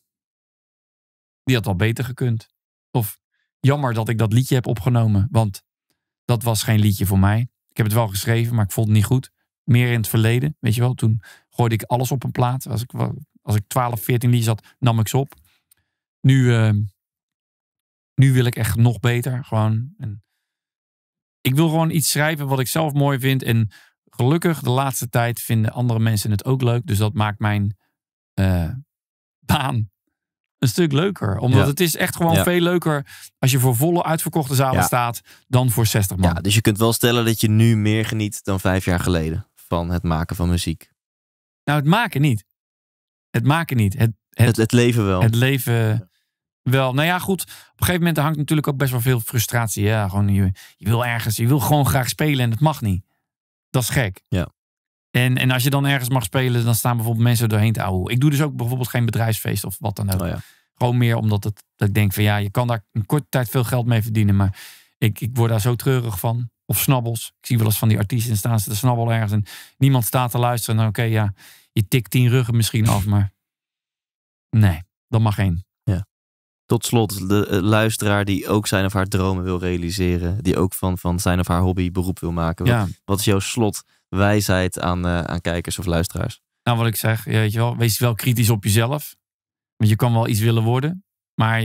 die had al beter gekund. Of jammer dat ik dat liedje heb opgenomen, want dat was geen liedje voor mij. Ik heb het wel geschreven, maar ik vond het niet goed. Meer in het verleden, weet je wel. Toen gooide ik alles op een plaat. Als ik, als ik 12, 14 liedjes had, nam ik ze op. Nu, ehm, nu wil ik echt nog beter. Gewoon. En ik wil gewoon iets schrijven wat ik zelf mooi vind. En gelukkig de laatste tijd vinden andere mensen het ook leuk. Dus dat maakt mijn eh, baan een stuk leuker. Omdat het is echt gewoon veel leuker als je voor volle uitverkochte zalen staat dan voor 60 man. Ja, dus je kunt wel stellen dat je nu meer geniet dan vijf jaar geleden van het maken van muziek. Nou, het maken niet. Het maken niet. Het, het, het, het leven wel. Het leven wel. Nou ja, goed. Op een gegeven moment hangt natuurlijk ook best wel veel frustratie. Ja, gewoon je, je wil ergens, je wil gewoon graag spelen en het mag niet. Dat is gek. Ja. En, en als je dan ergens mag spelen, dan staan bijvoorbeeld mensen doorheen te ouwen. Ik doe dus ook bijvoorbeeld geen bedrijfsfeest of wat dan ook. Oh gewoon meer omdat het, dat ik denk van ja, je kan daar een korte tijd veel geld mee verdienen. Maar ik, ik word daar zo treurig van. Of snabbels. Ik zie wel eens van die artiesten staan ze te snabbelen ergens. En niemand staat te luisteren. oké, ja, je tikt tien ruggen misschien af, maar nee, dat mag geen. Tot slot, de eh, luisteraar die ook zijn of haar dromen wil realiseren. Die ook van, van zijn of haar hobby beroep wil maken. Wat, wat, is jouw slotwijsheid aan, eh, aan kijkers of luisteraars? Nou, wat ik zeg, weet je wel, wees wel kritisch op jezelf. Want je kan wel iets willen worden. Maar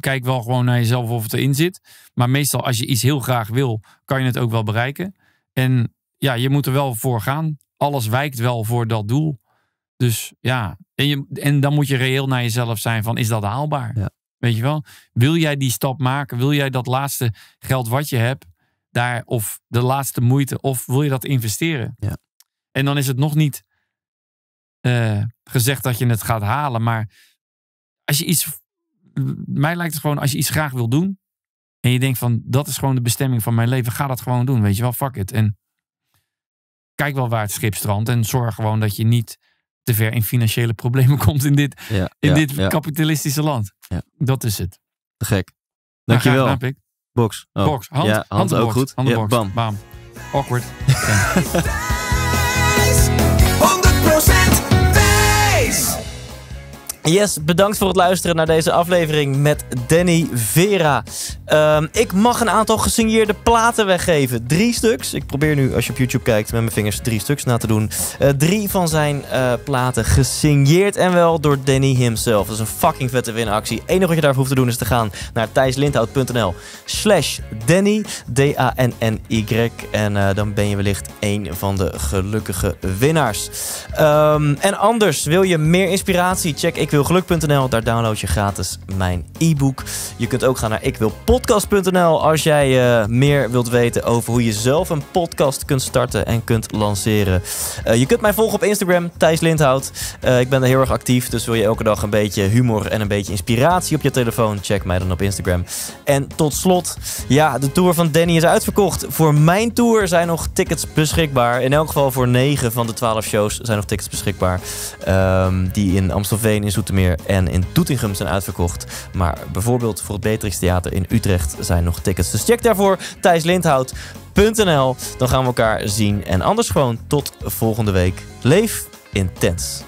kijk wel gewoon naar jezelf of het erin zit. Maar meestal, als je iets heel graag wil, kan je het ook wel bereiken. En ja, je moet er wel voor gaan. Alles wijkt wel voor dat doel. Dus ja, en, je, en dan moet je reëel naar jezelf zijn van, is dat haalbaar? Ja. Weet je wel? Wil jij die stap maken? Wil jij dat laatste geld wat je hebt, daar, of de laatste moeite, of wil je dat investeren? Ja. En dan is het nog niet eh, gezegd dat je het gaat halen, maar als je iets, mij lijkt het gewoon, als je iets graag wil doen, en je denkt van, dat is gewoon de bestemming van mijn leven, ga dat gewoon doen, weet je wel, fuck it. En kijk wel waar het schip strandt en zorg gewoon dat je niet te ver in financiële problemen komt in dit, in dit kapitalistische land. Dat is het. gek. Nou, Dankjewel. Nou, Box. Oh. Box. Hand, hand, hand ook goed. Hand bam. bam. Awkward. Yes, bedankt voor het luisteren naar deze aflevering met Danny Vera. Ehm, ik mag een aantal gesigneerde platen weggeven. Drie stuks. Ik probeer nu, als je op YouTube kijkt, met mijn vingers drie stuks na te doen. Eh, drie van zijn eh, platen gesigneerd en wel door Danny himself. Dat is een fucking vette winactie. Het enige wat je daarvoor hoeft te doen is te gaan naar thijslindhout.nl slash Danny, D-A-N-N-Y. En eh, dan ben je wellicht één van de gelukkige winnaars. Ehm, en anders, wil je meer inspiratie? Check ik wil ikwilgeluk.nl. Daar download je gratis mijn e-book. Je kunt ook gaan naar ikwilpodcast.nl als jij eh, meer wilt weten over hoe je zelf een podcast kunt starten en kunt lanceren. Eh, je kunt mij volgen op Instagram, Thijs Lindhout. Eh, ik ben daar heel erg actief, dus wil je elke dag een beetje humor en een beetje inspiratie op je telefoon? Check mij dan op Instagram. En tot slot, ja, de tour van Danny is uitverkocht. Voor mijn tour zijn nog tickets beschikbaar. In elk geval voor 9 van de 12 shows zijn nog tickets beschikbaar. Ehm, die in Amstelveen, in Zoet Zoetermeer en in Doetinchem zijn uitverkocht. Maar bijvoorbeeld voor het Beatrix Theater in Utrecht zijn nog tickets. Dus check daarvoor thijslindhout.nl. Dan gaan we elkaar zien. En anders gewoon tot volgende week. Leef intens.